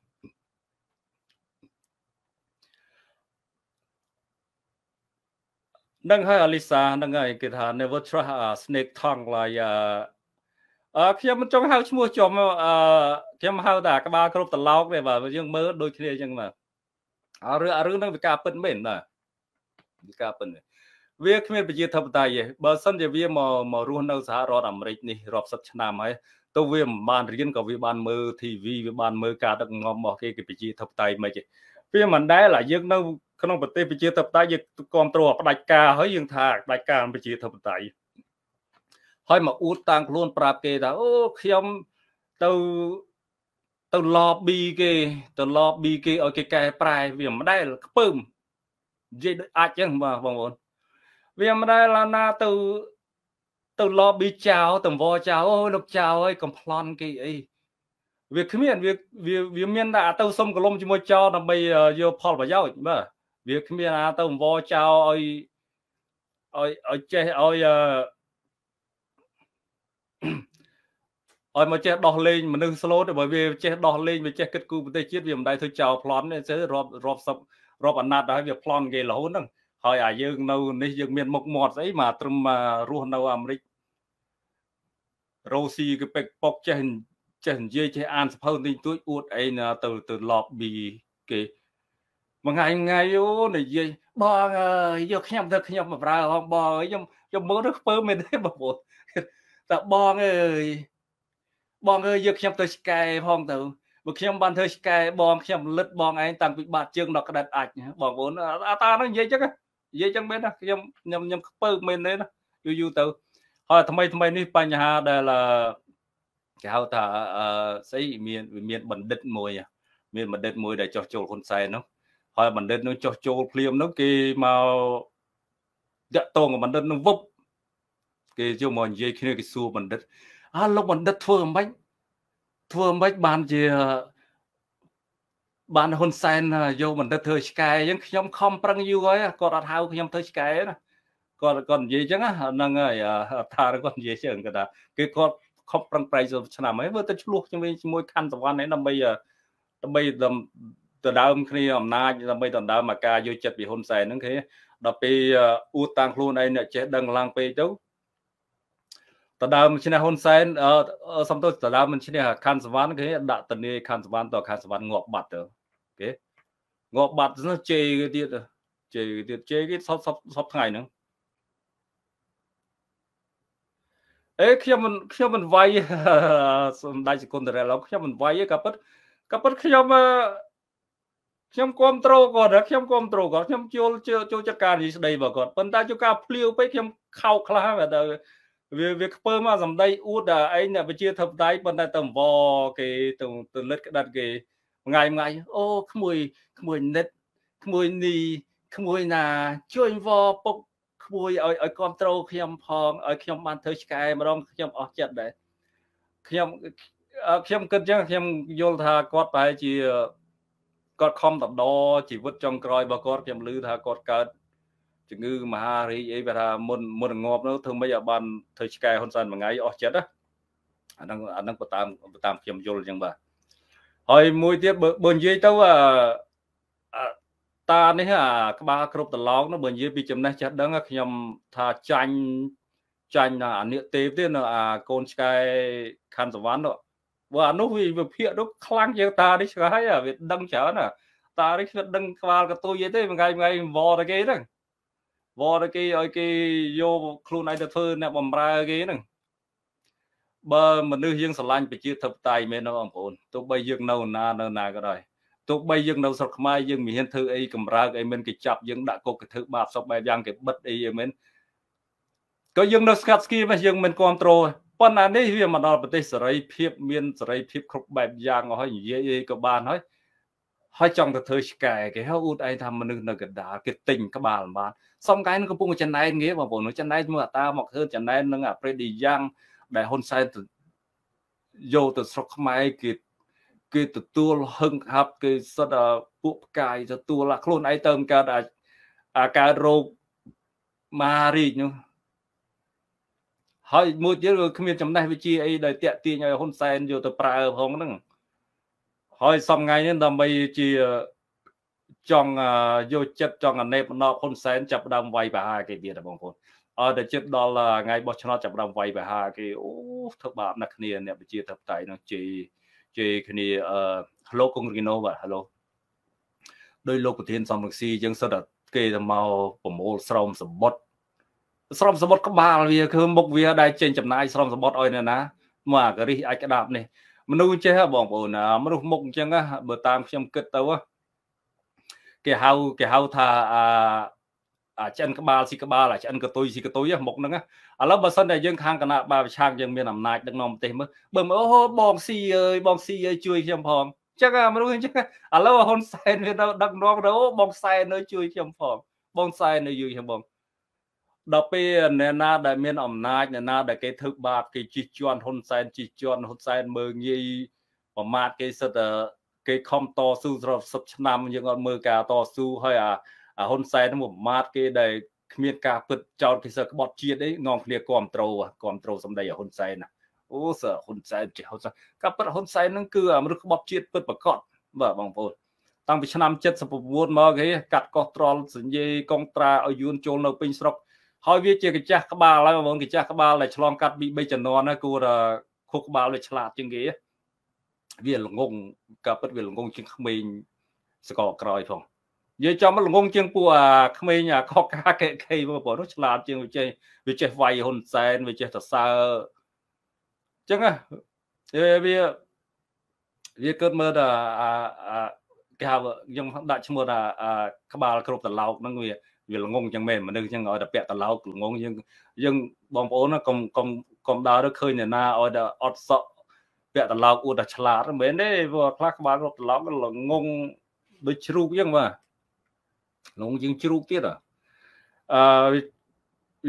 នឹងហើយអលីសានឹងហើយគេថា never trust a snake tongue like អឺខ្ញុំមិនចង់ហៅឈ្មោះចំអឺខ្ញុំហៅតែក្បាលគ្រប់ត្រឡោកទេបាទយើង មើលដូចគ្នាអញ្ចឹងបាទអើរឿងរឿងហ្នឹងវាការពិតមែនបាទវាការពិតមែនវាគ្មានប្រជាធិបតេយ្យទេបើសិនជាវាមកមករស់នៅសហរដ្ឋអាមេរិកនេះរាប់សិបឆ្នាំហើយទោះវាមិនបានរៀនក៏វាបានមើល TV វាបានមើលការដឹកនាំរបស់គេគេប្រជាធិបតេយ្យមិនទេវាមិនដែលអាយើងនៅក្នុងប្រទេសប្រជាធិបតេយ្យយើងគ្រប់គ្រងផ្ដាច់ការហើយយើង ថាផ្ដាច់ការប្រជាធិបតេយ្យហើយមកអួតតាំងខ្លួន ប្រាប់គេថាអូខ្ញុំទៅទៅ lobby គេ ទៅ lobby គេឲ្យគេកែប្រែវាមិនដែលខ្ពើមនិយាយដូចអាចចឹងបាទបងប្អូនវាមិនដែលឡាណាទៅទៅ lobby ចៅតង្វចៅអូលោកចៅអើយកំ plon គេអីវាគ្មានវាវាវាមានតែអាទៅសុំកលុំជាមួយចៅដើម្បីយកផលប្រយោជន៍បាទវាគ្មានអាទៅអង្វចៅឲ្យឲ្យឲ្យចេះឲ្យឲ្យមកចេះដោះលែងមនុស្សស្លូតបើវាចេះដោះលែងវាចេះគិតគូរប្រទេសជាតិវាមិនដែលធ្វើចោលប្លន់ទេរាប់រាប់សិបរាប់អាណត្តិហើយវាប្លន់គេរហូតហ្នឹងហើយអាយើងនៅ នេះយើងមានមុខមាត់ស្អីមកត្រឹមរស់នៅអាមេរិករ៉ូស៊ីគេពេកប៉ុកចេះចេះនិយាយចេះអានសភៅនេះទួចអួតអីណាទៅទៅ lobby គេមួយថ្ងៃថ្ងៃអូនិយាយបងអើយយកខ្ញុំទៅខ្ញុំមកប្រើហងបងខ្ញុំខ្ញុំមើលទៅខ្ពើមែនទេបងប្អូនតែបងអើយបងអើយយកខ្ញុំទៅឆ្កែផងទៅបើខ្ញុំបានធ្វើឆ្កែបង ខ្ញុំលិតបងឯងតាំងពីបាត់ជើងដល់ក្តិតអាចបងប្អូនអាតានឹងនិយាយចឹងនិយាយចឹងមែនណាខ្ញុំខ្ញុំខ្ញុំខ្ពើមែនទេណាយូរយូរទៅហើយថ្មីថ្មីនេះបញ្ហាដែលគេហៅថាស្អីមានវាមានបណ្ឌិតមួយ មានបណ្ឌិតមួយដែលចោះចូលហ៊ុនសែននោះហើយបណ្ឌិតនោះចោះចូលភ្លាមនោះគេមកតាក់តងបណ្ឌិតនឹងវឹបគេយកមកនិយាយគ្នាគេសួរបណ្ឌិតអើលោកបណ្ឌិតធ្វើអ្មេចធ្វើអ្មេចបានជាបានហ៊ុនសែនយកបណ្ឌិតធ្វើឆ្កែអញ្ចឹងខ្ញុំខំប្រឹងយូរហើយគាត់អត់ហៅខ្ញុំធ្វើឆ្កែណាគាត់គាត់និយាយអញ្ចឹងហ្នឹងហើយថាគាត់និយាយអញ្ចឹងគាត់ថាគេគាត់ខំប្រឹងប្រែងឆ្នាំហើយមើលទៅឆ្លោះជាមួយជាមួយខណ្ឌសវណ្ណឯងដើម្បីដើម្បីដណ្ដើមគ្នាអំណាចដើម្បីដណ្ដើមអាការយកចិត្តពីហ៊ុនសែនហ្នឹងគេដល់ពេលអ៊ូតាំងខ្លួនឯងអ្នកចេះដឹងឡើងពេកទៅតដើមឈ្នះហ៊ុនសែនសំទោសតដើមមិនឈ្នះខាន់សវណ្ណគេដាក់តនីខាន់សវណ្ណតខាន់សវណ្ណងាប់បាត់ទៅគេងាប់បាត់នោះជេរគេទៀតជេរគេទៀតជេរគេសពសពសពថ្ងៃហ្នឹងអេខ្ញុំមិនខ្ញុំមិនវាយសម្ដេចសកុនតរ៉ែឡូខ្ញុំមិនវាយទេក៏ពិតក៏ពិតខ្ញុំខ្ញុំគ្រប់ត្រូលគាត់ខ្ញុំគ្រប់ត្រូលគាត់ខ្ញុំជួលចូលចិត្តការនិយាយស្ដីរបស់គាត់ប៉ុន្តែជួលការភ្លាវពេកខ្ញុំខោកខ្លះទៅវាវាខ្ពើមកសម្ដីអួតដល់ឯងអ្នកវិជាធិបតេយ្យប៉ុន្តែតែអង្វគេទៅទៅលិតក្តិតគេថ្ងៃថ្ងៃអូក្មួយក្មួយនិតក្មួយនីក្មួយណាជួយវពុកក្មួយឲ្យឲ្យគ្រប់ត្រូលខ្ញុំផងឲ្យខ្ញុំបានធ្វើឆ្កែម្ដងខ្ញុំអស់ចិត្តដែរខ្ញុំខ្ញុំគិតចឹងខ្ញុំយល់ថាគាត់ប្រហែលជាគាត់ខំតដជីវិតចុងក្រោយរបស់គាត់ខ្ញុំឮថាគាត់កើតជំងឺមហារីកអីបើថាមុនមុនងប់នោះធ្វើមិនឲ្យបានធ្វើឆ្កែហ៊ុនសែនមួយថ្ងៃអស់ចិត្តអាហ្នឹងអាហ្នឹងបើតាមបើតាមខ្ញុំយល់អញ្ចឹងបាទហើយមួយទៀតបើបើនិយាយទៅអាតានេះអាក្បាលគ្រប់ប្រឡងនោះបើនិយាយពីចំណេះចេះដឹងខ្ញុំថាចាញ់ចាញ់អានេះទេទេនៅអាកូនឆ្កែខាន់សវណ្ណនោះបើអានោះវាវិភាគនោះខ្លាំងជាងតានេះឆ្កែហើយវាដឹងច្រើនតានេះវាដឹងក្បាលកតុយអីទេមួយថ្ងៃមួយថ្ងៃវល់តែគេហ្នឹងវល់គេឲ្យគេយកខ្លួនឯងទៅធ្វើអ្នកបំរើគេហ្នឹងបើមនុស្សយើងស្រឡាញ់ប្រជាធិបតេយ្យមែនទេបងប្អូនទោះបីយើងនៅ ណានៅណាក៏ដោយទោះបីយើងនៅស្រុកខ្មែរយើងមិនហ៊ានធ្វើអីកំរើកអីមិនគេចាប់យើង ដាក់គុកគេធ្វើបាបសពបែបយ៉ាងគេបិទអីមែនក៏យើងនៅស្កាត់ស្គីវិញយើងមិនគ្រប់គ្រងប៉ុន្តែនេះវាមកដល់ប្រទេសសេរីភាព មានសេរីភាពគ្រប់បែបយ៉ាងហើយនិយាយអីក៏បានហើយហើយចង់ទៅធ្វើឆ្កែគេហៅអ៊ូតឯងថាមនុស្សនៅកណ្ដាលគេទិញក្បាលបានសំកាយនឹងកំពុងចំណែនងារបងប្អូនចំណែនមួយអាតាមកធ្វើចំណែននឹងអាប្រេឌីយ៉ាងដែលហ៊ុនសែនយកទៅស្រុកខ្មែរគេគេទទួលហឹងហាប់គេសិតពួកផ្កាយទទួលខ្លួនឯងទៅកើតអាកើតរោគមហារីកនោះហើយមួយទៀតក៏គ្មានចំណេះវិជ្ជាអីដែលតាក់ទាញឲ្យហ៊ុនសែនយកទៅប្រើផងហ្នឹងហើយសំថ្ងៃនេះដើម្បីជាចង់យកចិត្តចង់អាណេបណោហ៊ុនសែនចាប់ដើមវាយប្រហារគេទៀតបងប្អូនអត់តែចិត្តដល់ថ្ងៃបោះឆ្នោតចាប់ដើមវាយប្រហារគេអូធ្វើបាបណាស់គ្នាអ្នកប្រជាធិបតេយ្យនោះជេរជេរគ្នាអឺហឡូកុងរីណូបាទហឡូដោយលោកប្រធានសំរងស៊ីយើងសិតតែគេទៅមកប្រមូលស្រោមសម្បត្តិស្រោមសម្បត្តិក្បាលវាគឺមុខវាដែលចេញចំណាយស្រោមសម្បត្តិឲ្យអ្នកណាមកអាករិះអាចក្តាប់នេះមនុស្សចេះបងប្អូនមនុស្សមុខអញ្ចឹងបើតាមខ្ញុំគិតទៅគេហៅគេហៅថាអាអាចិនក្បាលស៊ីក្បាលអាចិនកតុយស៊ីកតុយមុខហ្នឹងឥឡូវបើសិនតែយើងខាងគណៈបាប្រឆាំងយើងមានអំណាចដឹកនាំប្រទេសមើលបើមើលអូបងស៊ីអើយបងស៊ីអើយជួយខ្ញុំផងចឹងមនុស្សចឹងឥឡូវហ៊ុនសែនវាទៅដឹកនាំទៅបងសែននៅជួយខ្ញុំផងបងសែននៅជួយខ្ញុំបងដល់ពេលអ្នកណាដែលមានអំណាចអ្នកណាដែលគេធ្វើបាបគេជិះជាន់ហ៊ុនសែនជិះជាន់ហ៊ុនសែនមើងងាយប្រមាថគេសិតគេខំតស៊ូស្រាប់10ឆ្នាំយើងអត់មើលការតស៊ូហើយអាហ៊ុនសែននឹងប្រមាថគេដែលគ្មានការពិតចោតគេសិតក្បត់ជាតិអីងំគ្នាគ្រប់ត្រូលគ្រប់ត្រូលសម្ដីអាហ៊ុនសែនណាអូសហ៊ុនសែនចេះហ៊ុនសែនការពិតហ៊ុនសែននឹងគឺអាមនុស្សក្បត់ជាតិពិតប្រកបបាទបងប្អូនតាំងពីឆ្នាំ79មកគេកាត់កោះត្រល់សញ្ញេកងត្រាឲ្យយួនចូលនៅពេញស្រុកហើយវាជាកញ្ចាស់ក្បាលហើយបងកញ្ចាស់ក្បាលដែលឆ្លងកាត់ពី3ជំនាន់ហើយគួរតែខួរក្បាលវាឆ្លាតជាងគេវាល្ងងការពិតវាល្ងងជាងក្មេងសកលក្រោយផងនិយាយចំល្ងងជាងពួកអាក្មេងអាកកកាកេកេបងប្អូននោះឆ្លាតជាងវាចេះវាចេះវាយហ៊ុនសែនវាចេះសរសើរអញ្ចឹងវាវាកើតមើលតែអាគេហៅយើងដាក់ឈ្មោះថាក្បាលគ្រប់ត្រឡោកហ្នឹងវាវាល្ងងចឹងមែនមនុស្សចឹងឲ្យតែពាក់កឡោកល្ងងយើងយើងបងប្អូនកុំកុំកុំដើរទៅឃើញអ្នកណាឲ្យតែអត់សក់ពាក់កឡោកអួតតែឆ្លាតមែនទេព្រោះខ្លះក្បាលរត់កឡោកល្ងងដូចជ្រូកចឹងបាទល្ងងយើងជ្រូកទៀតអឺ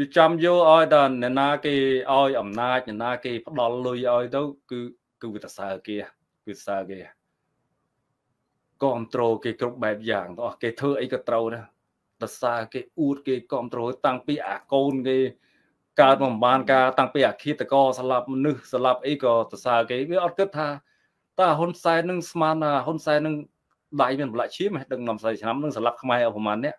វាចាំយកឲ្យតែអ្នកណា គេឲ្យអំណាចអ្នកណា គេផ្ដល់លុយឲ្យទៅគឺគឺវាតសើគេគឺសើគេគ្រប់ត្រូលគេគ្រប់បែបយ៉ាងទាំងអស់គេធ្វើអីក៏ត្រូវដែរសរសើរគេអួតគេគ្រប់ត្រូលតាំងពីអាកូនគេកើតមកបានការតាំងពីអាឃាតកស្លាប់មនុស្សស្លាប់អីក៏សរសើរគេវាអត់គិតថាតើហ៊ុនសែននឹងស្មានថាហ៊ុនសែននឹងដៃមានប្រឡាក់ឈាមហេតុដឹកនាំ40ឆ្នាំនឹងស្លាប់ខ្មែរអស់ប្រហែលនេះ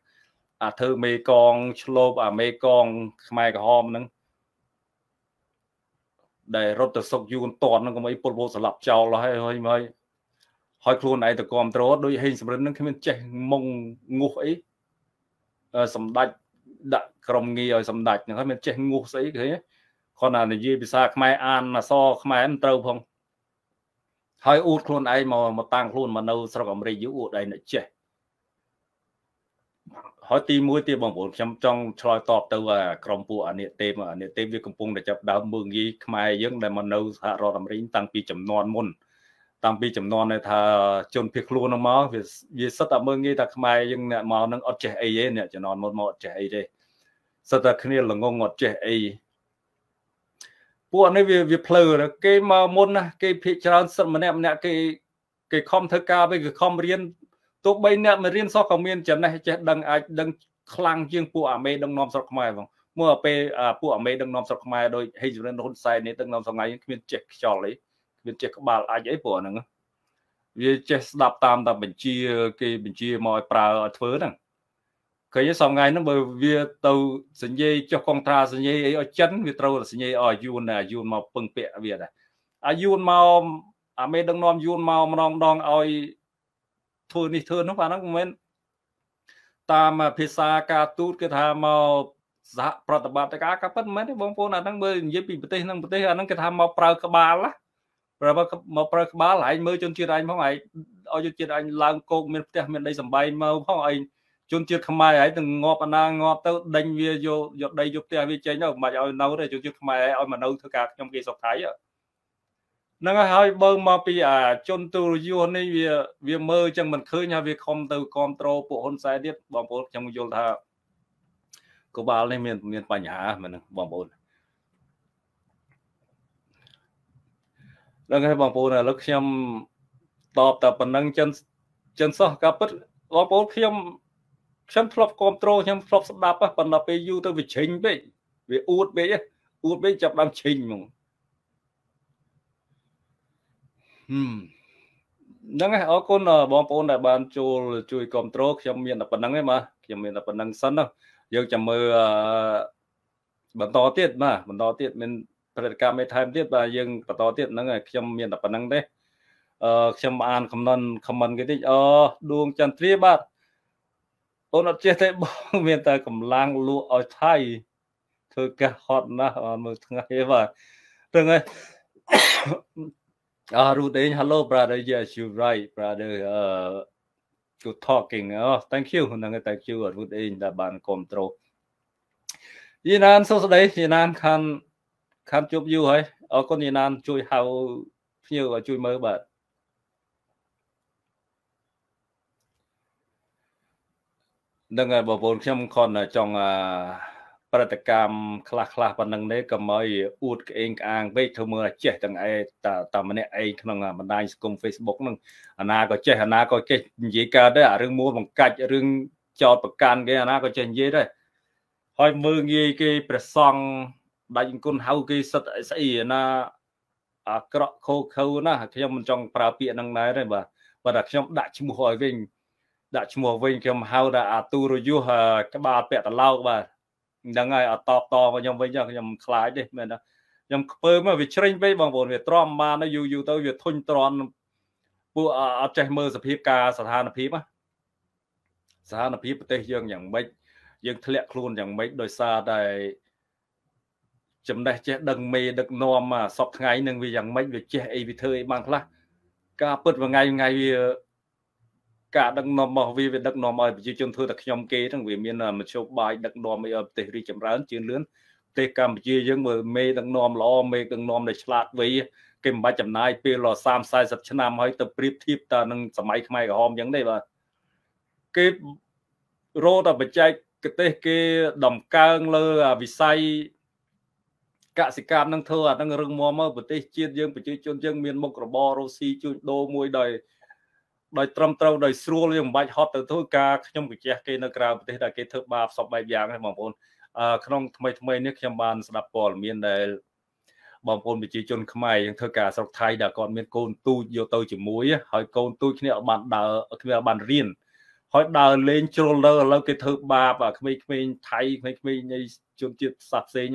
អាធ្វើមេកងឆ្លប់អាមេកងខ្មែរក្រហមនឹងដែលរត់ទៅសុកយូនតននឹងកុំអីពុលវោស្លាប់ចោលហើយ ហើយហើយខ្លួនឯងទៅគ្រប់ត្រូលដោយហេងសំរិននឹងគ្មានចេះមុងងុះអីសម្ដេចដាក់ក្រុមងារឲ្យសម្ដេចហ្នឹងហើយមាន ចេះងោះស្អីគេគាត់ណានិយាយភាសាខ្មែរអានអសខ្មែរមិនត្រូវផងហើយអួតខ្លួនឯងមកមកតាំងខ្លួនមកនៅ ស្រុកអាមេរិកយូរអួតឯងចេះហើយទី1ទៀតបងប្អូនខ្ញុំចង់ឆ្លើយតបទៅក្រុមពួកអានិទេពអានិទេពវាកំពុងតែចាប់ដើមមើងងាយខ្មែរយើងដែលមកនៅសហរដ្ឋអាមេរិកតាំងពីចំនួនមុនតាំងពីចំនួនដែលថាជនភៀសខ្លួនហ្នឹងមកវាវាសិតតែមើងងាយថាខ្មែរយើងអ្នកមកហ្នឹងអត់ចេះអីទេអ្នកជំនាន់មុនមកអត់ចេះអីទេសិតតែគ្នាល្ងងអត់ចេះអីពួកនេះវាវាភ្លើគេមកមុនណាគេភៀសច្រើនសិតម្នាក់ម្នាក់គេ គេខំធ្វើការវិញគេខំរៀនទោះបីអ្នកមករៀនសោះក៏មានចំណេះចេះដឹងអាចដឹងខ្លាំងជាងពួកអាមេដឹកនាំស្រុកខ្មែរបងមើលពេលពួកអាមេដឹកនាំស្រុកខ្មែរដោយហេជរិនហ៊ុនសែននេះដឹកនាំសង្ហើយគ្មានចេះខ្យល់អីវាចេះក្បាលអាចអីព្រោះហ្នឹងវាចេះស្ដាប់តាមតាមបញ្ជាគេបញ្ជាមកឲ្យប្រើឲ្យធ្វើហ្នឹងឃើញសងថ្ងៃហ្នឹងបើវាទៅសញ្ញេចុះកងត្រាសញ្ញេអីឲ្យចិនវាត្រូវសញ្ញេឲ្យយួនដែរយួនមកពឹងពាក់វាដែរអាយួនមកអាមេដឹកនាំយួនមកម្ដងដងឲ្យធ្វើនេះធ្វើនោះអាហ្នឹងមិនមែនតាមភាសាការទូតគេថាមកសហប្រតិបត្តិការក៏ប៉ុន្មានទេបងប្អូនអាហ្នឹងមើលនិយាយពីប្រទេសហ្នឹងប្រទេសអាហ្នឹងគេថាមកប្រើក្បាលណាប្រហែលមកប្រើក្បាលឯងមើលជនជាតិឯងផងឯងឲ្យជនជាតិឯងឡើងគោកមានផ្ទះមានដីសំបែងមកផងឯងជនជាតិខ្មែរឯងទៅងាប់អាណាងាប់ទៅដេញវាយកយកដីយកផ្ទះវាចេញទៅមិនឲ្យនៅទេជនជាតិខ្មែរឲ្យមកនៅធ្វើការខ្ញុំគេសុខថៃហ្នឹងហើយបើមកពីអាជនទូរយសនេះវាវាមើលចឹងមិនឃើញហើយវាខំទៅគ្រប់ត្រូលពួកហ៊ុនសែនទៀតបងប្អូនខ្ញុំយល់ថាក្បាលនេះមានមានបញ្ហាមែនបងប្អូនដឹងហើយបងប្អូនឥឡូវខ្ញុំតបតែប៉ុណ្ណឹងចិនចិនសោះការពិតបងប្អូនខ្ញុំខ្ញុំធ្លាប់គ្រប់គ្រងខ្ញុំធ្លាប់ស្ដាប់ប៉ុន្តែពេលយូរទៅវាឆេញពេកវាអួតពេកអួតពេកចាប់ដើមឆេញហ្មងហ្នឹងហើយអរគុណបងប្អូនដែលបានចូលជួយគ្រប់គ្រងខ្ញុំមានតែប៉ុណ្្នឹងឯងបាទខ្ញុំមានតែប៉ុណ្្នឹងសិនយើងចាំមើលបន្តទៀតបាទបន្តទៀតមានផលិតកម្មឯថែមទៀតបាទយើងបន្តទៀតហ្នឹងហើយខ្ញុំមានតែប៉ុណ្្នឹងទេអឺខ្ញុំអានខមមិនខមមិន គេតិចអដួងចន្ទ្រាបាទអូនអត់ចេះទេបងមានតែកម្លាំងលក់ឲ្យថៃធ្វើការហត់ណាស់អត់មើលថ្ងៃបាទទាំងហើយអរ Ruth ឯង Hello brother yes you right brother uh good talking oh thank you ហ្នឹង thank you Ruth ឯងដែលបានគ្រប់ត្រូលយីណានសួស្តីយីណានខាន់ខាំជួបយូរហើយអរគុណយានានជួយហៅភ្ញៀវឲ្យជួយមើលបាទនឹងបងប្អូនខ្ញុំខនចង់ប្រតិកម្មខ្លះខ្លះប៉ុណ្ណឹងនេះកុំឲ្យអួតក្អេងក្អាងពេកធ្វើមើលចេះទាំងឯតាតម្នាក់ឯងក្នុងបណ្ដាញសង្គម Facebook ហ្នឹងអាណាក៏ចេះអាណាក៏ចេះនិយាយកើតដែរអារឿងមួលបង្កាច់រឿងចោតប្រកាន់គេអាណាក៏ចេះនិយាយដែរហើយមើងងាយគេប្រសង់ដាច់អង្គុនហៅគេសិតស្អីណាអាក្រក់ខូខើណាខ្ញុំមិនចង់ប្រើពាក្យហ្នឹងដែរទេបាទបើតែខ្ញុំដាក់ឈ្មោះឲ្យវិញ ដាក់ឈ្មោះវិញខ្ញុំហៅថាអាទូរយុះក្បាលពាក់តឡោកបាទហ្នឹងហើយអត់តបតមកខ្ញុំវិញខ្ញុំខ្លាចទេមែនទេខ្ញុំខ្ពើមកវាជ្រេញពេកបងប្អូនវាទ្រាំបានយូរយូរទៅវាធុញទ្រាន់ពួកអត់ចេះមើលសភាពការស្ថានភាពណាស្ថានភាពប្រទេសយើងយ៉ាងម៉េចយើងធ្លាក់ខ្លួនយ៉ាងម៉េចដោយសារតែចំណេះចេះដឹងមេដឹកនាំមកសពថ្ងៃនឹងវាយ៉ាងម៉េចវាចេះអីវាធ្វើអីបានខ្លះការពិតមួយថ្ងៃថ្ងៃវាការដឹកនាំរបស់វាវាដឹកនាំឲ្យប្រជាជនធ្វើតែខ្ញុំគេហ្នឹងវាមានមធ្យោបាយដឹកនាំឲ្យប្រទេសរីកចម្រើនជឿនលឿនប្រទេសកម្ពុជាយើងមើលមេដឹកនាំល្អមេដឹកនាំដែលឆ្លាតវៃគេមិនបាច់ចំណាយពេល30 40ឆ្នាំហើយទៅប្រៀបធៀបតានឹងសម័យខ្មែរក្រហមអញ្ចឹងទេបាទគេរោតែបច្ចេកទេសគេដំកើងលើវិស័យកសិកម្មនឹងធ្វើអានឹងរឹងមាំមកប្រទេសជាតិយើងប្រជាជនយើងមានមុខរបររស់ស៊ីជួញដូរមួយដោយដោយត្រឹមត្រូវដោយស្រួលយើងមិនបាច់ហត់ទៅធ្វើការខ្ញុំកជាគេនៅក្រៅប្រទេសដែលគេធ្វើបាបសពបែបយ៉ាងហ្នឹងបងប្អូនអឺក្នុងថ្មីថ្មីនេះខ្ញុំបានស្ដាប់ព័ត៌មានដែលបងប្អូនប្រជាជនខ្មែរយើងធ្វើការស្រុកថៃដែលគាត់មានកូនទូចយកទៅជាមួយហើយកូនទូចគ្នាអត់បានដើរគ្នាអត់បានរៀនហើយដើរលេងជ្រុលលើឥឡូវគេធ្វើបាបអាក្មេងៗថៃក្មេងៗនៃជនជាតិសាសផ្សេង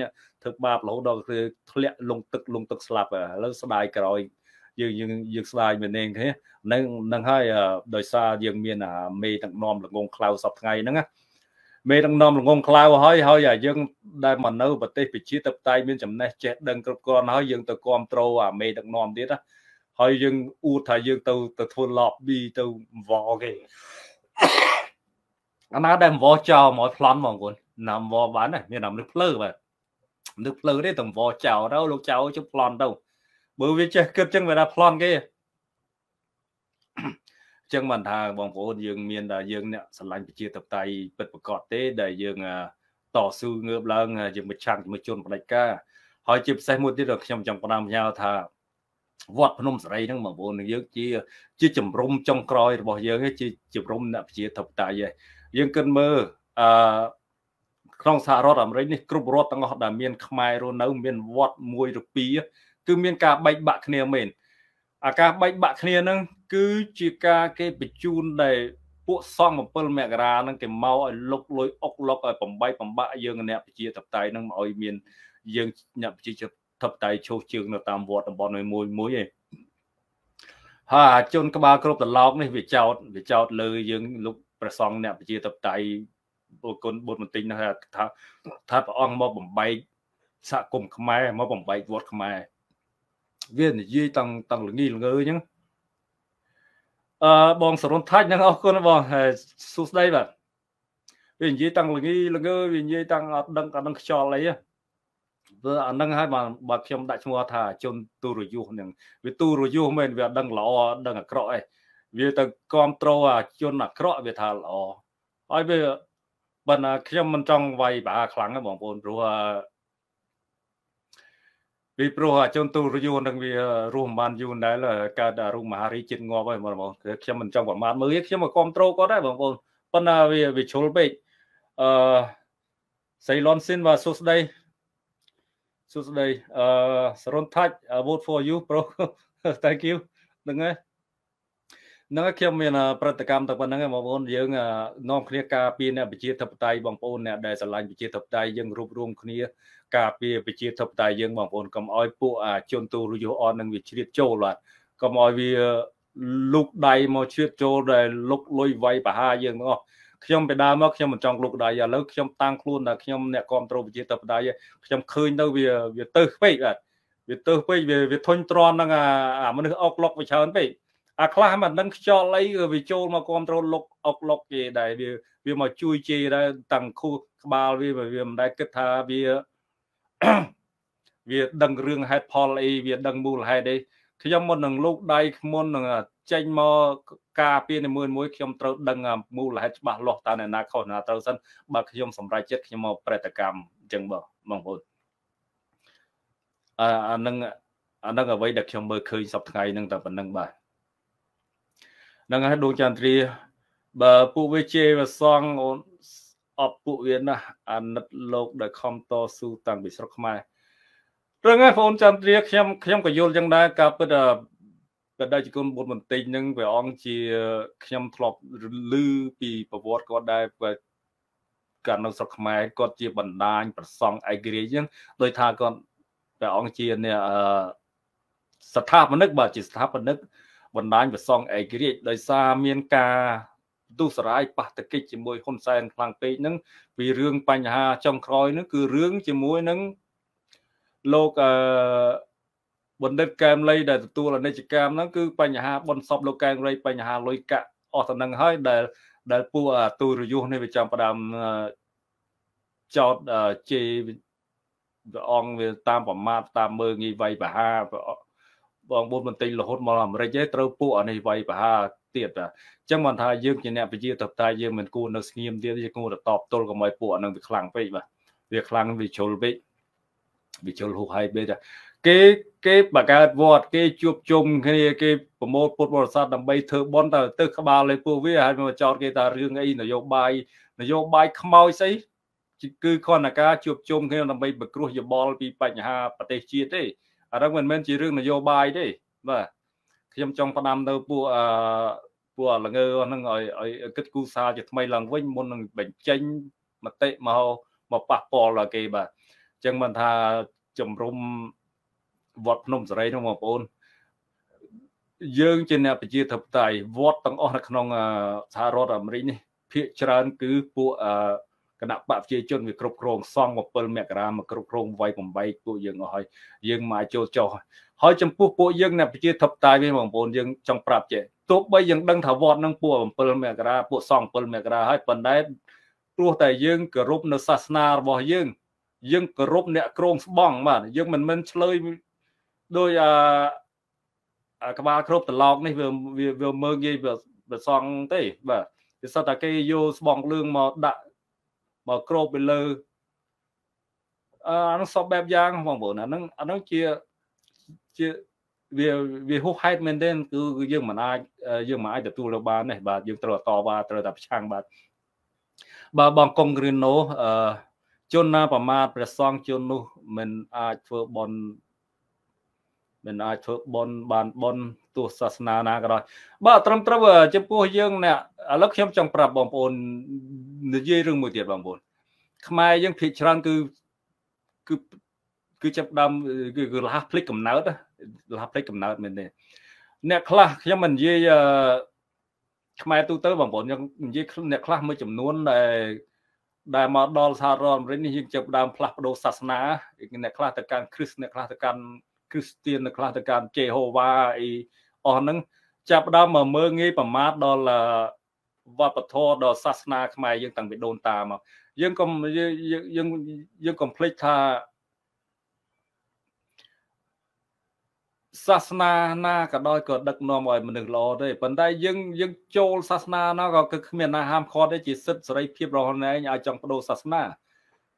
ធ្វើបាបរហូតដល់គឺធ្លាក់លងទឹកលងទឹកស្លាប់ឥឡូវស្ដាយក្រោយយើងយើងយើងស្ដាយមែនទេគ្នានឹងនឹងហើយដោយសារយើងមានអាមេទាំងនំល្ងងខ្លៅសប្ថ្ងៃហ្នឹងណាមេដឹកនាំល្ងងក្លៅហើយហើយអាយើងដែលមកនៅប្រទេសប្រជាធិបតេយ្យមានចំណេះចេះដឹងគ្រប់គ្រាន់ហើយយើងទៅគ្រប់គ្រងអាមេដឹកនាំទៀតហើយយើងអួតថាយើងទៅទៅធ្វើ lobby ទៅវល់គេអាណាដែលវល់ចោលមកប្លន់ហ្មងគាត់ណាវល់បានមានអាមនុស្សភ្លើបាទនឹកភ្លឺទេតង្វចោលទៅលោកចោលជប់ប្លន់ទៅបើវាចេះគិតចឹងវាថាប្លន់គេចឹងមិនថាបងប្អូនយើងមានតែយើងអ្នកស្រឡាញ់ប្រជាធិបតេយ្យពិតប្រកបទេដែលយើងតស៊ូងើបឡើងជាមួយឆាំងជាមួយជនបដិការហើយជាពិសេសមួយទៀតដល់ខ្ញុំចង់ផ្ដាំញោថាវត្តភ្នំសេរីហ្នឹងបងប្អូនយើងជាជាជំរំចុងក្រោយរបស់យើងជាជំរំអ្នកប្រជាធិបតេយ្យយើងគិតមើលអឺក្នុងសហរដ្ឋអាមេរិកនេះគ្រប់រដ្ឋទាំងអស់ដែលមានខ្មែររស់នៅមានវត្តមួយឬពីរគឺមានការបែកបាក់គ្នាមែនអាការបែកបាក់គ្នាហ្នឹងគឺជាការគេបញ្ជូនដែលពួកសង្ឃ7មករាហ្នឹងគេមកឲ្យលុកលុយអុកលុកឲ្យបំបីបំបាក់យើងអ្នកប្រជាតបតៃហ្នឹងមកឲ្យមានយើងអ្នកប្រជាធិបតេយ្យឈោះជើងនៅតាមវត្តតំបន់មួយមួយឯងហើយជនក្បាលគ្រប់ត្រឡោកនេះវាចោតវាចោតលើយើងលោកប្រសងអ្នកប្រជាធិបតេយ្យពលគុណបុត្រមន្ទីងនោះថា ថាព្រះអង្គមកបំបែកសហគមន៍ខ្មែរមកបំបែកវត្តខ្មែរវានិយាយតាំងតាំងល្ងីល្ងើអញ្ចឹងអឺបងសរុនថាច់នឹងអរគុណបងសួស្ដីបាទវានិយាយតាំងល្ងីល្ងើវានិយាយតាំងអត់ដឹងអត់ដឹងខ្យល់អីព្រោះអានឹងហើយបើបើខ្ញុំដាក់ឈ្មោះថាជនទូរយុសនឹងវាទូរយុសមែនវាអត់ដឹងល្អអត់ដឹងអាក្រក់អីវាទៅគ្រប់គ្រងអាជនអាក្រក់វាថាល្អហើយវាប៉ុន្តែខ្ញុំមិនចង់វាយប្រហារខ្លាំងទេបងប្អូនព្រោះពីព្រោះជនទូរយូននឹងវារស់មិនបានយូរដែរកើតរុងមហារីចិត្តងាប់ហើយបងប្អូនគឺខ្ញុំមិនចង់ប្រមាថមើលខ្ញុំមកគ្រប់គ្រងគាត់ដែរបងប្អូនប៉ុន្តែវាវាជ្រុលពេកអឺសៃឡុនស៊ីនបាទសួស្ដីសួស្ដីអឺសរុនថាច់ vote for you bro thank you ហ្នឹងហើយហ្នឹងខ្ញុំមានប្រតិកម្មតែប៉ុណ្្នឹងឯងបងប្អូនយើងនាំគ្នាការពារអ្នកប្រជាធិបតេយ្យបងប្អូនអ្នកដែលស្រឡាញ់ប្រជាធិបតេយ្យយើងរួមរួមគ្នាការពារប្រជាធិបតេយ្យយើងបងប្អូនកុំឲ្យពួកជនទូរយោអត់នឹងវាជ្រៀតចូលបាទកុំឲ្យវាលុកដៃមកជ្រៀតចូលដែលលុកលុយវាយប្រហារយើងទាំងអស់ខ្ញុំពីដើមមកខ្ញុំមិនចង់លុកដៃឥឡូវខ្ញុំតាំងខ្លួនថាខ្ញុំអ្នកគ្រប់គ្រងប្រជាធិបតេយ្យខ្ញុំឃើញទៅវាវាទៅពេកបាទវាទៅពេកវាធុញទ្រាន់នឹងអាមនុស្សអុកលុកវាច្រើនពេកអាខ្លះមិនដឹងខ្យល់អីវាចូលមកគ្រប់ត្រូលលុកអុកលុកគេដែរវា វាមកជួយជេរដែរតាំងខួរក្បាលវាវាមិនដែរគិតថាវាវាដឹងរឿងហេតុផលអីវាដឹងមូលហេតុអីខ្ញុំមុននឹងលោកដៃមុននឹងចេញមកការពារនីមួយមួយ ខ្ញុំត្រូវដឹងមូលហេតុច្បាស់លាស់តើអ្នកណាខុសណាត្រូវសិនបើខ្ញុំសម្រេចចិត្តខ្ញុំមកប្រតិកម្មអញ្ចឹងបងបងប្អូនអានឹងអានឹងអ្វីដែលខ្ញុំមើលឃើញសប្តាហ៍ថ្ងៃហ្នឹងតែប៉ុណ្្នឹងបាទនឹងហើយដូចចន្ទ្រាបើពួកវាជេរវាសងអូនអបពួកវាណាស់អាណិតលោកដែលខំតស៊ូតាំងពីស្រុកខ្មែររឹងហើយបងចន្ទ្រាខ្ញុំខ្ញុំក៏យល់ចឹងដែរការពិតប្រដៅជគុណបុត្របន្តិចនឹងព្រះអង្គជាខ្ញុំធ្លាប់ឮពីប្រវត្តិគាត់ដែរកាលនៅស្រុកខ្មែរគាត់ជាបណ្ដាញ ប្រសង់ឯករាជ្យចឹងដោយថាគាត់ព្រះអង្គជាអ្នកស្ថាបនិកបាទជាស្ថាបនិកបណ្ដាញប្រសងឯករាជ្យដោយសារមានការទុសរាយប៉ះទង្គិចជាមួយហ៊ុនសែនខ្លាំងពេកហ្នឹងពីរឿងបញ្ហាចុងក្រោយហ្នឹងគឺរឿងជាមួយនឹងលោកអឺបណ្ឌិតកែមលីដែលទទួលអនិច្ចកម្មហ្នឹងគឺបញ្ហាបនសពលោកកែមលីបញ្ហាលុយកាក់អស់ទៅនឹងហើយដែលដែលពួកអាទូរយុសនេះវាចាំផ្ដាំចោតជេរព្រះអង្គវាតាមប្រមាថតាមមើងងាយវាយប្រហារបងប្អូនមិនទិញរហូតមកអាមេរិកទេត្រូវពួកអានេះវាយប្រហារទៀតអញ្ចឹងមិនថាយើងជាអ្នកប្រជាតបតាយើងមិនគួរនៅស្ងៀមទៀតយើងគួរតែតបទល់កុំឲ្យពួកអានឹងវាខ្លាំងពេកបាទវាខ្លាំងវាជ្រុលពេកវាជ្រុលហុះហើយពេកគេគេបកើតវត្តគេជួបជុំគ្នាគេប្រមូលពុទ្ធបរិស័ទដើម្បីធ្វើបន់ទៅទៅក្បាលលើពួកវាហើយមកចោតគេថារឿងអីនយោបាយនយោបាយខ្មោចស្អីគឺគណៈការជួបជុំគ្នាដើម្បីបង្គ្រោះយោបល់ពីបញ្ហាប្រទេសជាតិទេអាហ្នឹងមិនមែនជារឿងនយោបាយទេបាទខ្ញុំចង់ផ្ដាំនៅពួកអឺពួកល្ងើហ្នឹងឲ្យឲ្យគិតគូសាជាថ្មីឡើងវិញ មុននឹងបញ្ចេញមតិមកមកប៉ះពាល់ដល់គេបាទអញ្ចឹងមិនថាជំរុំវត្តភ្នំសេរីហ្នឹងបងប្អូនយើងជាអ្នកប្រជាធិបតេយ្យវត្តទាំងអស់នៅក្នុងសហរដ្ឋអាមេរិកនេះភាគច្រើនគឺពួកអឺគណៈបកប្រជាជនវាគ្រប់គ្រងសង7មករាមកគ្រប់គ្រងវាយ8ពួកយើងអស់ហើយយើងមកចូលចោះហើយចំពោះពួកយើងអ្នកប្រជាធិបតេយ្យវិញបងប្អូនយើងចង់ប្រាប់ចេះទោះបីយើងដឹងថាវត្តនឹងពួក7មករាពួកសង7មករាហើយប៉ុន្តែព្រោះតែយើងគោរពនៅសាសនារបស់យើង យើងគោរពអ្នកក្រងស្បងបាទយើងមិនមិនឆ្លើយដោយអាក្បាលគ្រប់ត្រឡោកនេះវាវាមើងងាយវាសងទេបាទវាសិតតែគេយកស្បងលឿងមកដាក់មកគ្របទៅលើអានោះសពបែបយ៉ាងបងប្អូនអានឹងអានោះជាជាវាវាហួសហេតុមែនទែនគឺយើងមិនអាចយើងមិនអាចទទួលទៅបានទេបាទយើងត្រូវតវ៉ាត្រូវតែប្រឆាំងបាទបាទបងកុំគ្រាណូអឺជនណា ប្រមាថព្រះសង្ឃជននោះ មិនអាចធ្វើបន់មិនអាចធ្វើបន់បានបន់ទោះសាសនាណាក៏ដោយបាទត្រឹមត្រូវចំពោះយើងអ្នកឥឡូវខ្ញុំចង់ប្រាប់បងប្អូននិយាយរឿងមួយទៀតបងប្អូនខ្មែរយើងភាគច្រើនគឺគឺគឺចាប់ដើមគឺគឺលះផ្លេចកំណើតលះផ្លេចកំណើតមែនទេអ្នកខ្លះខ្ញុំមិននិយាយខ្មែរទូទៅបងប្អូនខ្ញុំនិយាយអ្នកខ្លះមួយចំនួនដែលដែលមកដល់សហរដ្ឋអាមេរិកនេះយើងចាប់ដើមផ្លាស់ប្ដូរសាសនាអ្នកខ្លះទៅកាន់គ្រីស្ទអ្នកខ្លះទៅកាន់គ្រីស្ទៀនអ្នកខ្លះទៅកាន់ជេហូវ៉ាអីអស់ហ្នឹង ចាប់ដើមមកមើងងាយប្រមាថដល់វប្បធម៌ដល់សាសនាខ្មែរយើង តាំងពីដូនតាមកយើងកុំយើងយើងកុំភ្លេចថាសាសនាណាក៏ដោយក៏ដឹកនាំឲ្យមនុស្សល្អទេប៉ុន្តែយើងយើងចូលសាសនាណាក៏គឺគ្មានណាហាមឃាត់ទេជាសិទ្ធិសេរីភាពរបស់ខ្លួនឯងឲ្យចង់បដូរសាសនា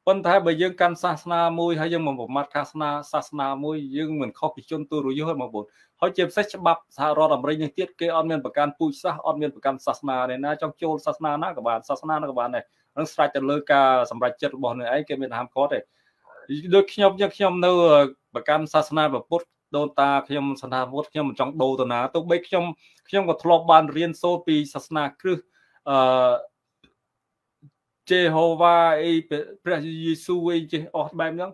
ប៉ុន្តែបើយើងកាន់សាសនាមួយហើយយើងមិនប្រមាថសាសនាសាសនាមួយយើងមិនខុសពីជនទូរយុហ្នឹងបងប្អូនហើយជាពិសេសច្បាប់សហរដ្ឋអាមេរិកនេះទៀតគេអត់មានប្រកាន់ពូជសាសអត់មានប្រកាន់សាសនាទេណាចង់ចូលសាសនាណាក៏បានសាសនាណាក៏បានដែរនឹងស្រេចទៅលើការសម្រេចចិត្តរបស់នឹងឯងគេមានហាមឃាត់ទេដូចខ្ញុំខ្ញុំខ្ញុំនៅប្រកាន់សាសនាពុទ្ធដូនតាខ្ញុំសន្តានពុទ្ធខ្ញុំមិនចង់ដូរទៅណាទោះបីខ្ញុំខ្ញុំក៏ធ្លាប់បានរៀនសូត្រពីសាសនាគ្រឹះអឺជេហូវ៉ាអីព្រះយេស៊ូវអីចេះអស់បែបហ្នឹង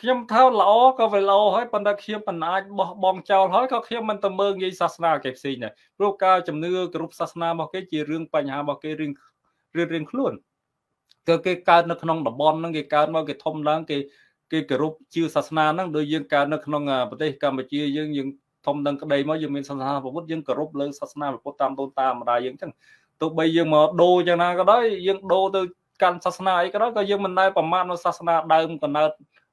ខ្ញុំថាល្អក៏វាល្អហើយប៉ុន្តែខ្ញុំមិនអាចបោះបង់ចោលហើយក៏ខ្ញុំមិនទៅមើលងាយសាសនាគេផ្សេងដែរព្រោះការជំនឿគ្រប់សាសនារបស់គេជារឿងបញ្ហារបស់គេរឿងរឿងរៀងខ្លួនគឺគេកើតនៅក្នុងតំបន់ហ្នឹងគេកើតមកគេធំឡើងគេគេគោរពជឿសាសនាហ្នឹងដូចយើងកើតនៅក្នុងប្រទេសកម្ពុជា យើងយើងធំដឹងក្តីមកយើងមានសាសនាពុទ្ធយើងគោរពលើសាសនាពុទ្ធតាមដូនតាម្ដាយយើងអញ្ចឹងទោះបីយើងមកដូរយ៉ាងណាក៏ដោយយើងដូរទៅកាន់សាសនាអីក៏ដោយក៏យើងមិនដែលប្រមាថនៅសាសនា ដើមកណើត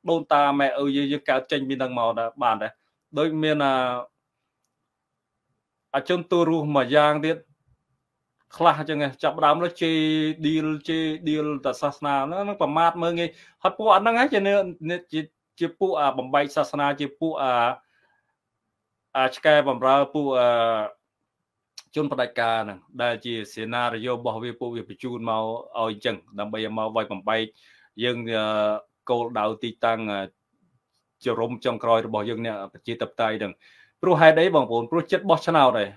ដូនតាម៉ែឪយើងយើងកើតចេញពីនឹងមកដែរបានដែរដូចមានអាអាជនទូរស់មួយយ៉ាងទៀតខ្លះអញ្ចឹងចាប់ដើមនោះជេឌីលជេឌីលតសាសនាហ្នឹងប្រមាថមើងងាយហត់ពួកអាហ្នឹងហ្នឹងជាជាពួកអាបំបែកសាសនា ជាពួកអាអាឆ្កែបំរើពួកអាជនផ្ដាច់ការហ្នឹងដែលជាសេណារីយ៉ូរបស់វាពួកវាបញ្ជូនមកឲ្យអញ្ចឹងដើម្បីមកវាយបំបែកយើងគោលដៅទីតាំងជរុំចុងក្រោយរបស់យើងអ្នកប្រជាធិបតេយ្យហ្នឹងព្រោះហេតុអីបងប្អូនព្រោះចិត្តបោះឆ្នោតឯង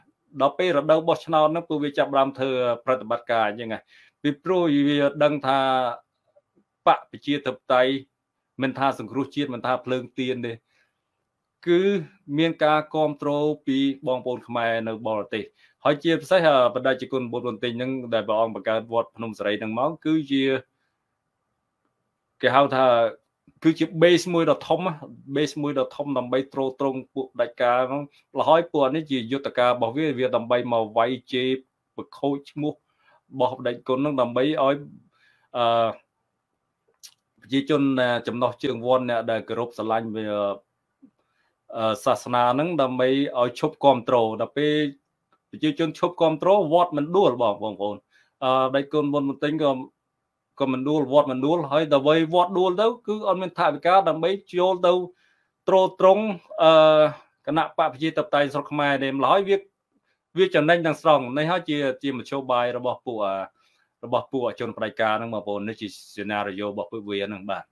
ដល់ពេលរដូវបោះឆ្នោតហ្នឹងពួកវាចាប់បានធ្វើប្រតិបត្តិការអញ្ចឹងពីព្រោះវាដឹងថាបកប្រជាធិបតេយ្យមិនថាសង្គ្រោះជាតិមិនថាភ្លើងទៀនទេគឺមានការគ្រប់គ្រងពីបងប្អូនខ្មែរនៅបរទេសហើយជាពិសេសបណ្ដាជាគុណបុត្របន្ទិញនឹងដែលព្រះអង្គបង្កើតវត្តភ្នំសេរីនឹងមកគឺជាគេហៅថាគឺជា base មួយដ៏ធំ base មួយដ៏ធំ ដើម្បីទ្រទ្រង់ពួកដាច់ការហ្នឹងលហើយពួកនេះជាយុទ្ធការរបស់វាវាដើម្បីមកវាយជេរបខូចឈ្មោះរបស់ដាច់គុណហ្នឹងដើម្បីឲ្យអឺប្រជាជន ចំណោះជើងវ័នអ្នកដែលគោរពស្រឡាញ់វាសាសនាហ្នឹងដើម្បីឲ្យឈប់គ្រប់គ្រងដល់ពេលប្រជាជនឈប់គ្រប់គ្រងវត្តមិនដួលបងបងប្អូនអឺដៃគុណមុនមិនទិញក៏ក៏មិនដួលវត្តមិនដួលហើយដល់វ័យវត្តដួលទៅគឺអត់មានថាវិការដើម្បីចូលទៅត្រោត្រង់អឺគណៈបពាជាតបតៃស្រុកខ្មែរនេះម្ល៉េះវាវាចំណេញទាំងស្រុងនេះហើយជាជាមជ្ឈបាយរបស់ពួករបស់ពួកជនផ្ដាច់ការហ្នឹងបងប្អូននេះជា scenario របស់ពួកវាហ្នឹងបាទ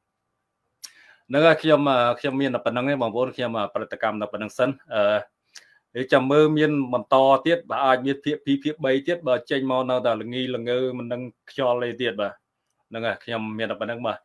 ហ្នឹងហើយខ្ញុំខ្ញុំមានតែប៉ុណ្្នឹងឯងបងប្អូនខ្ញុំប្រតិកម្មតែប៉ុណ្្នឹងសិនអឺហើយចាំមើលមានបន្តទៀតបើអាចមានភាគ2ភាគ3ទៀតបើចេញមកនៅតែល្ងីល្ងើមិននឹងខ្យល់ទេទៀតបាទហ្នឹងហើយខ្ញុំមានតែប៉ុណ្្នឹងបាទ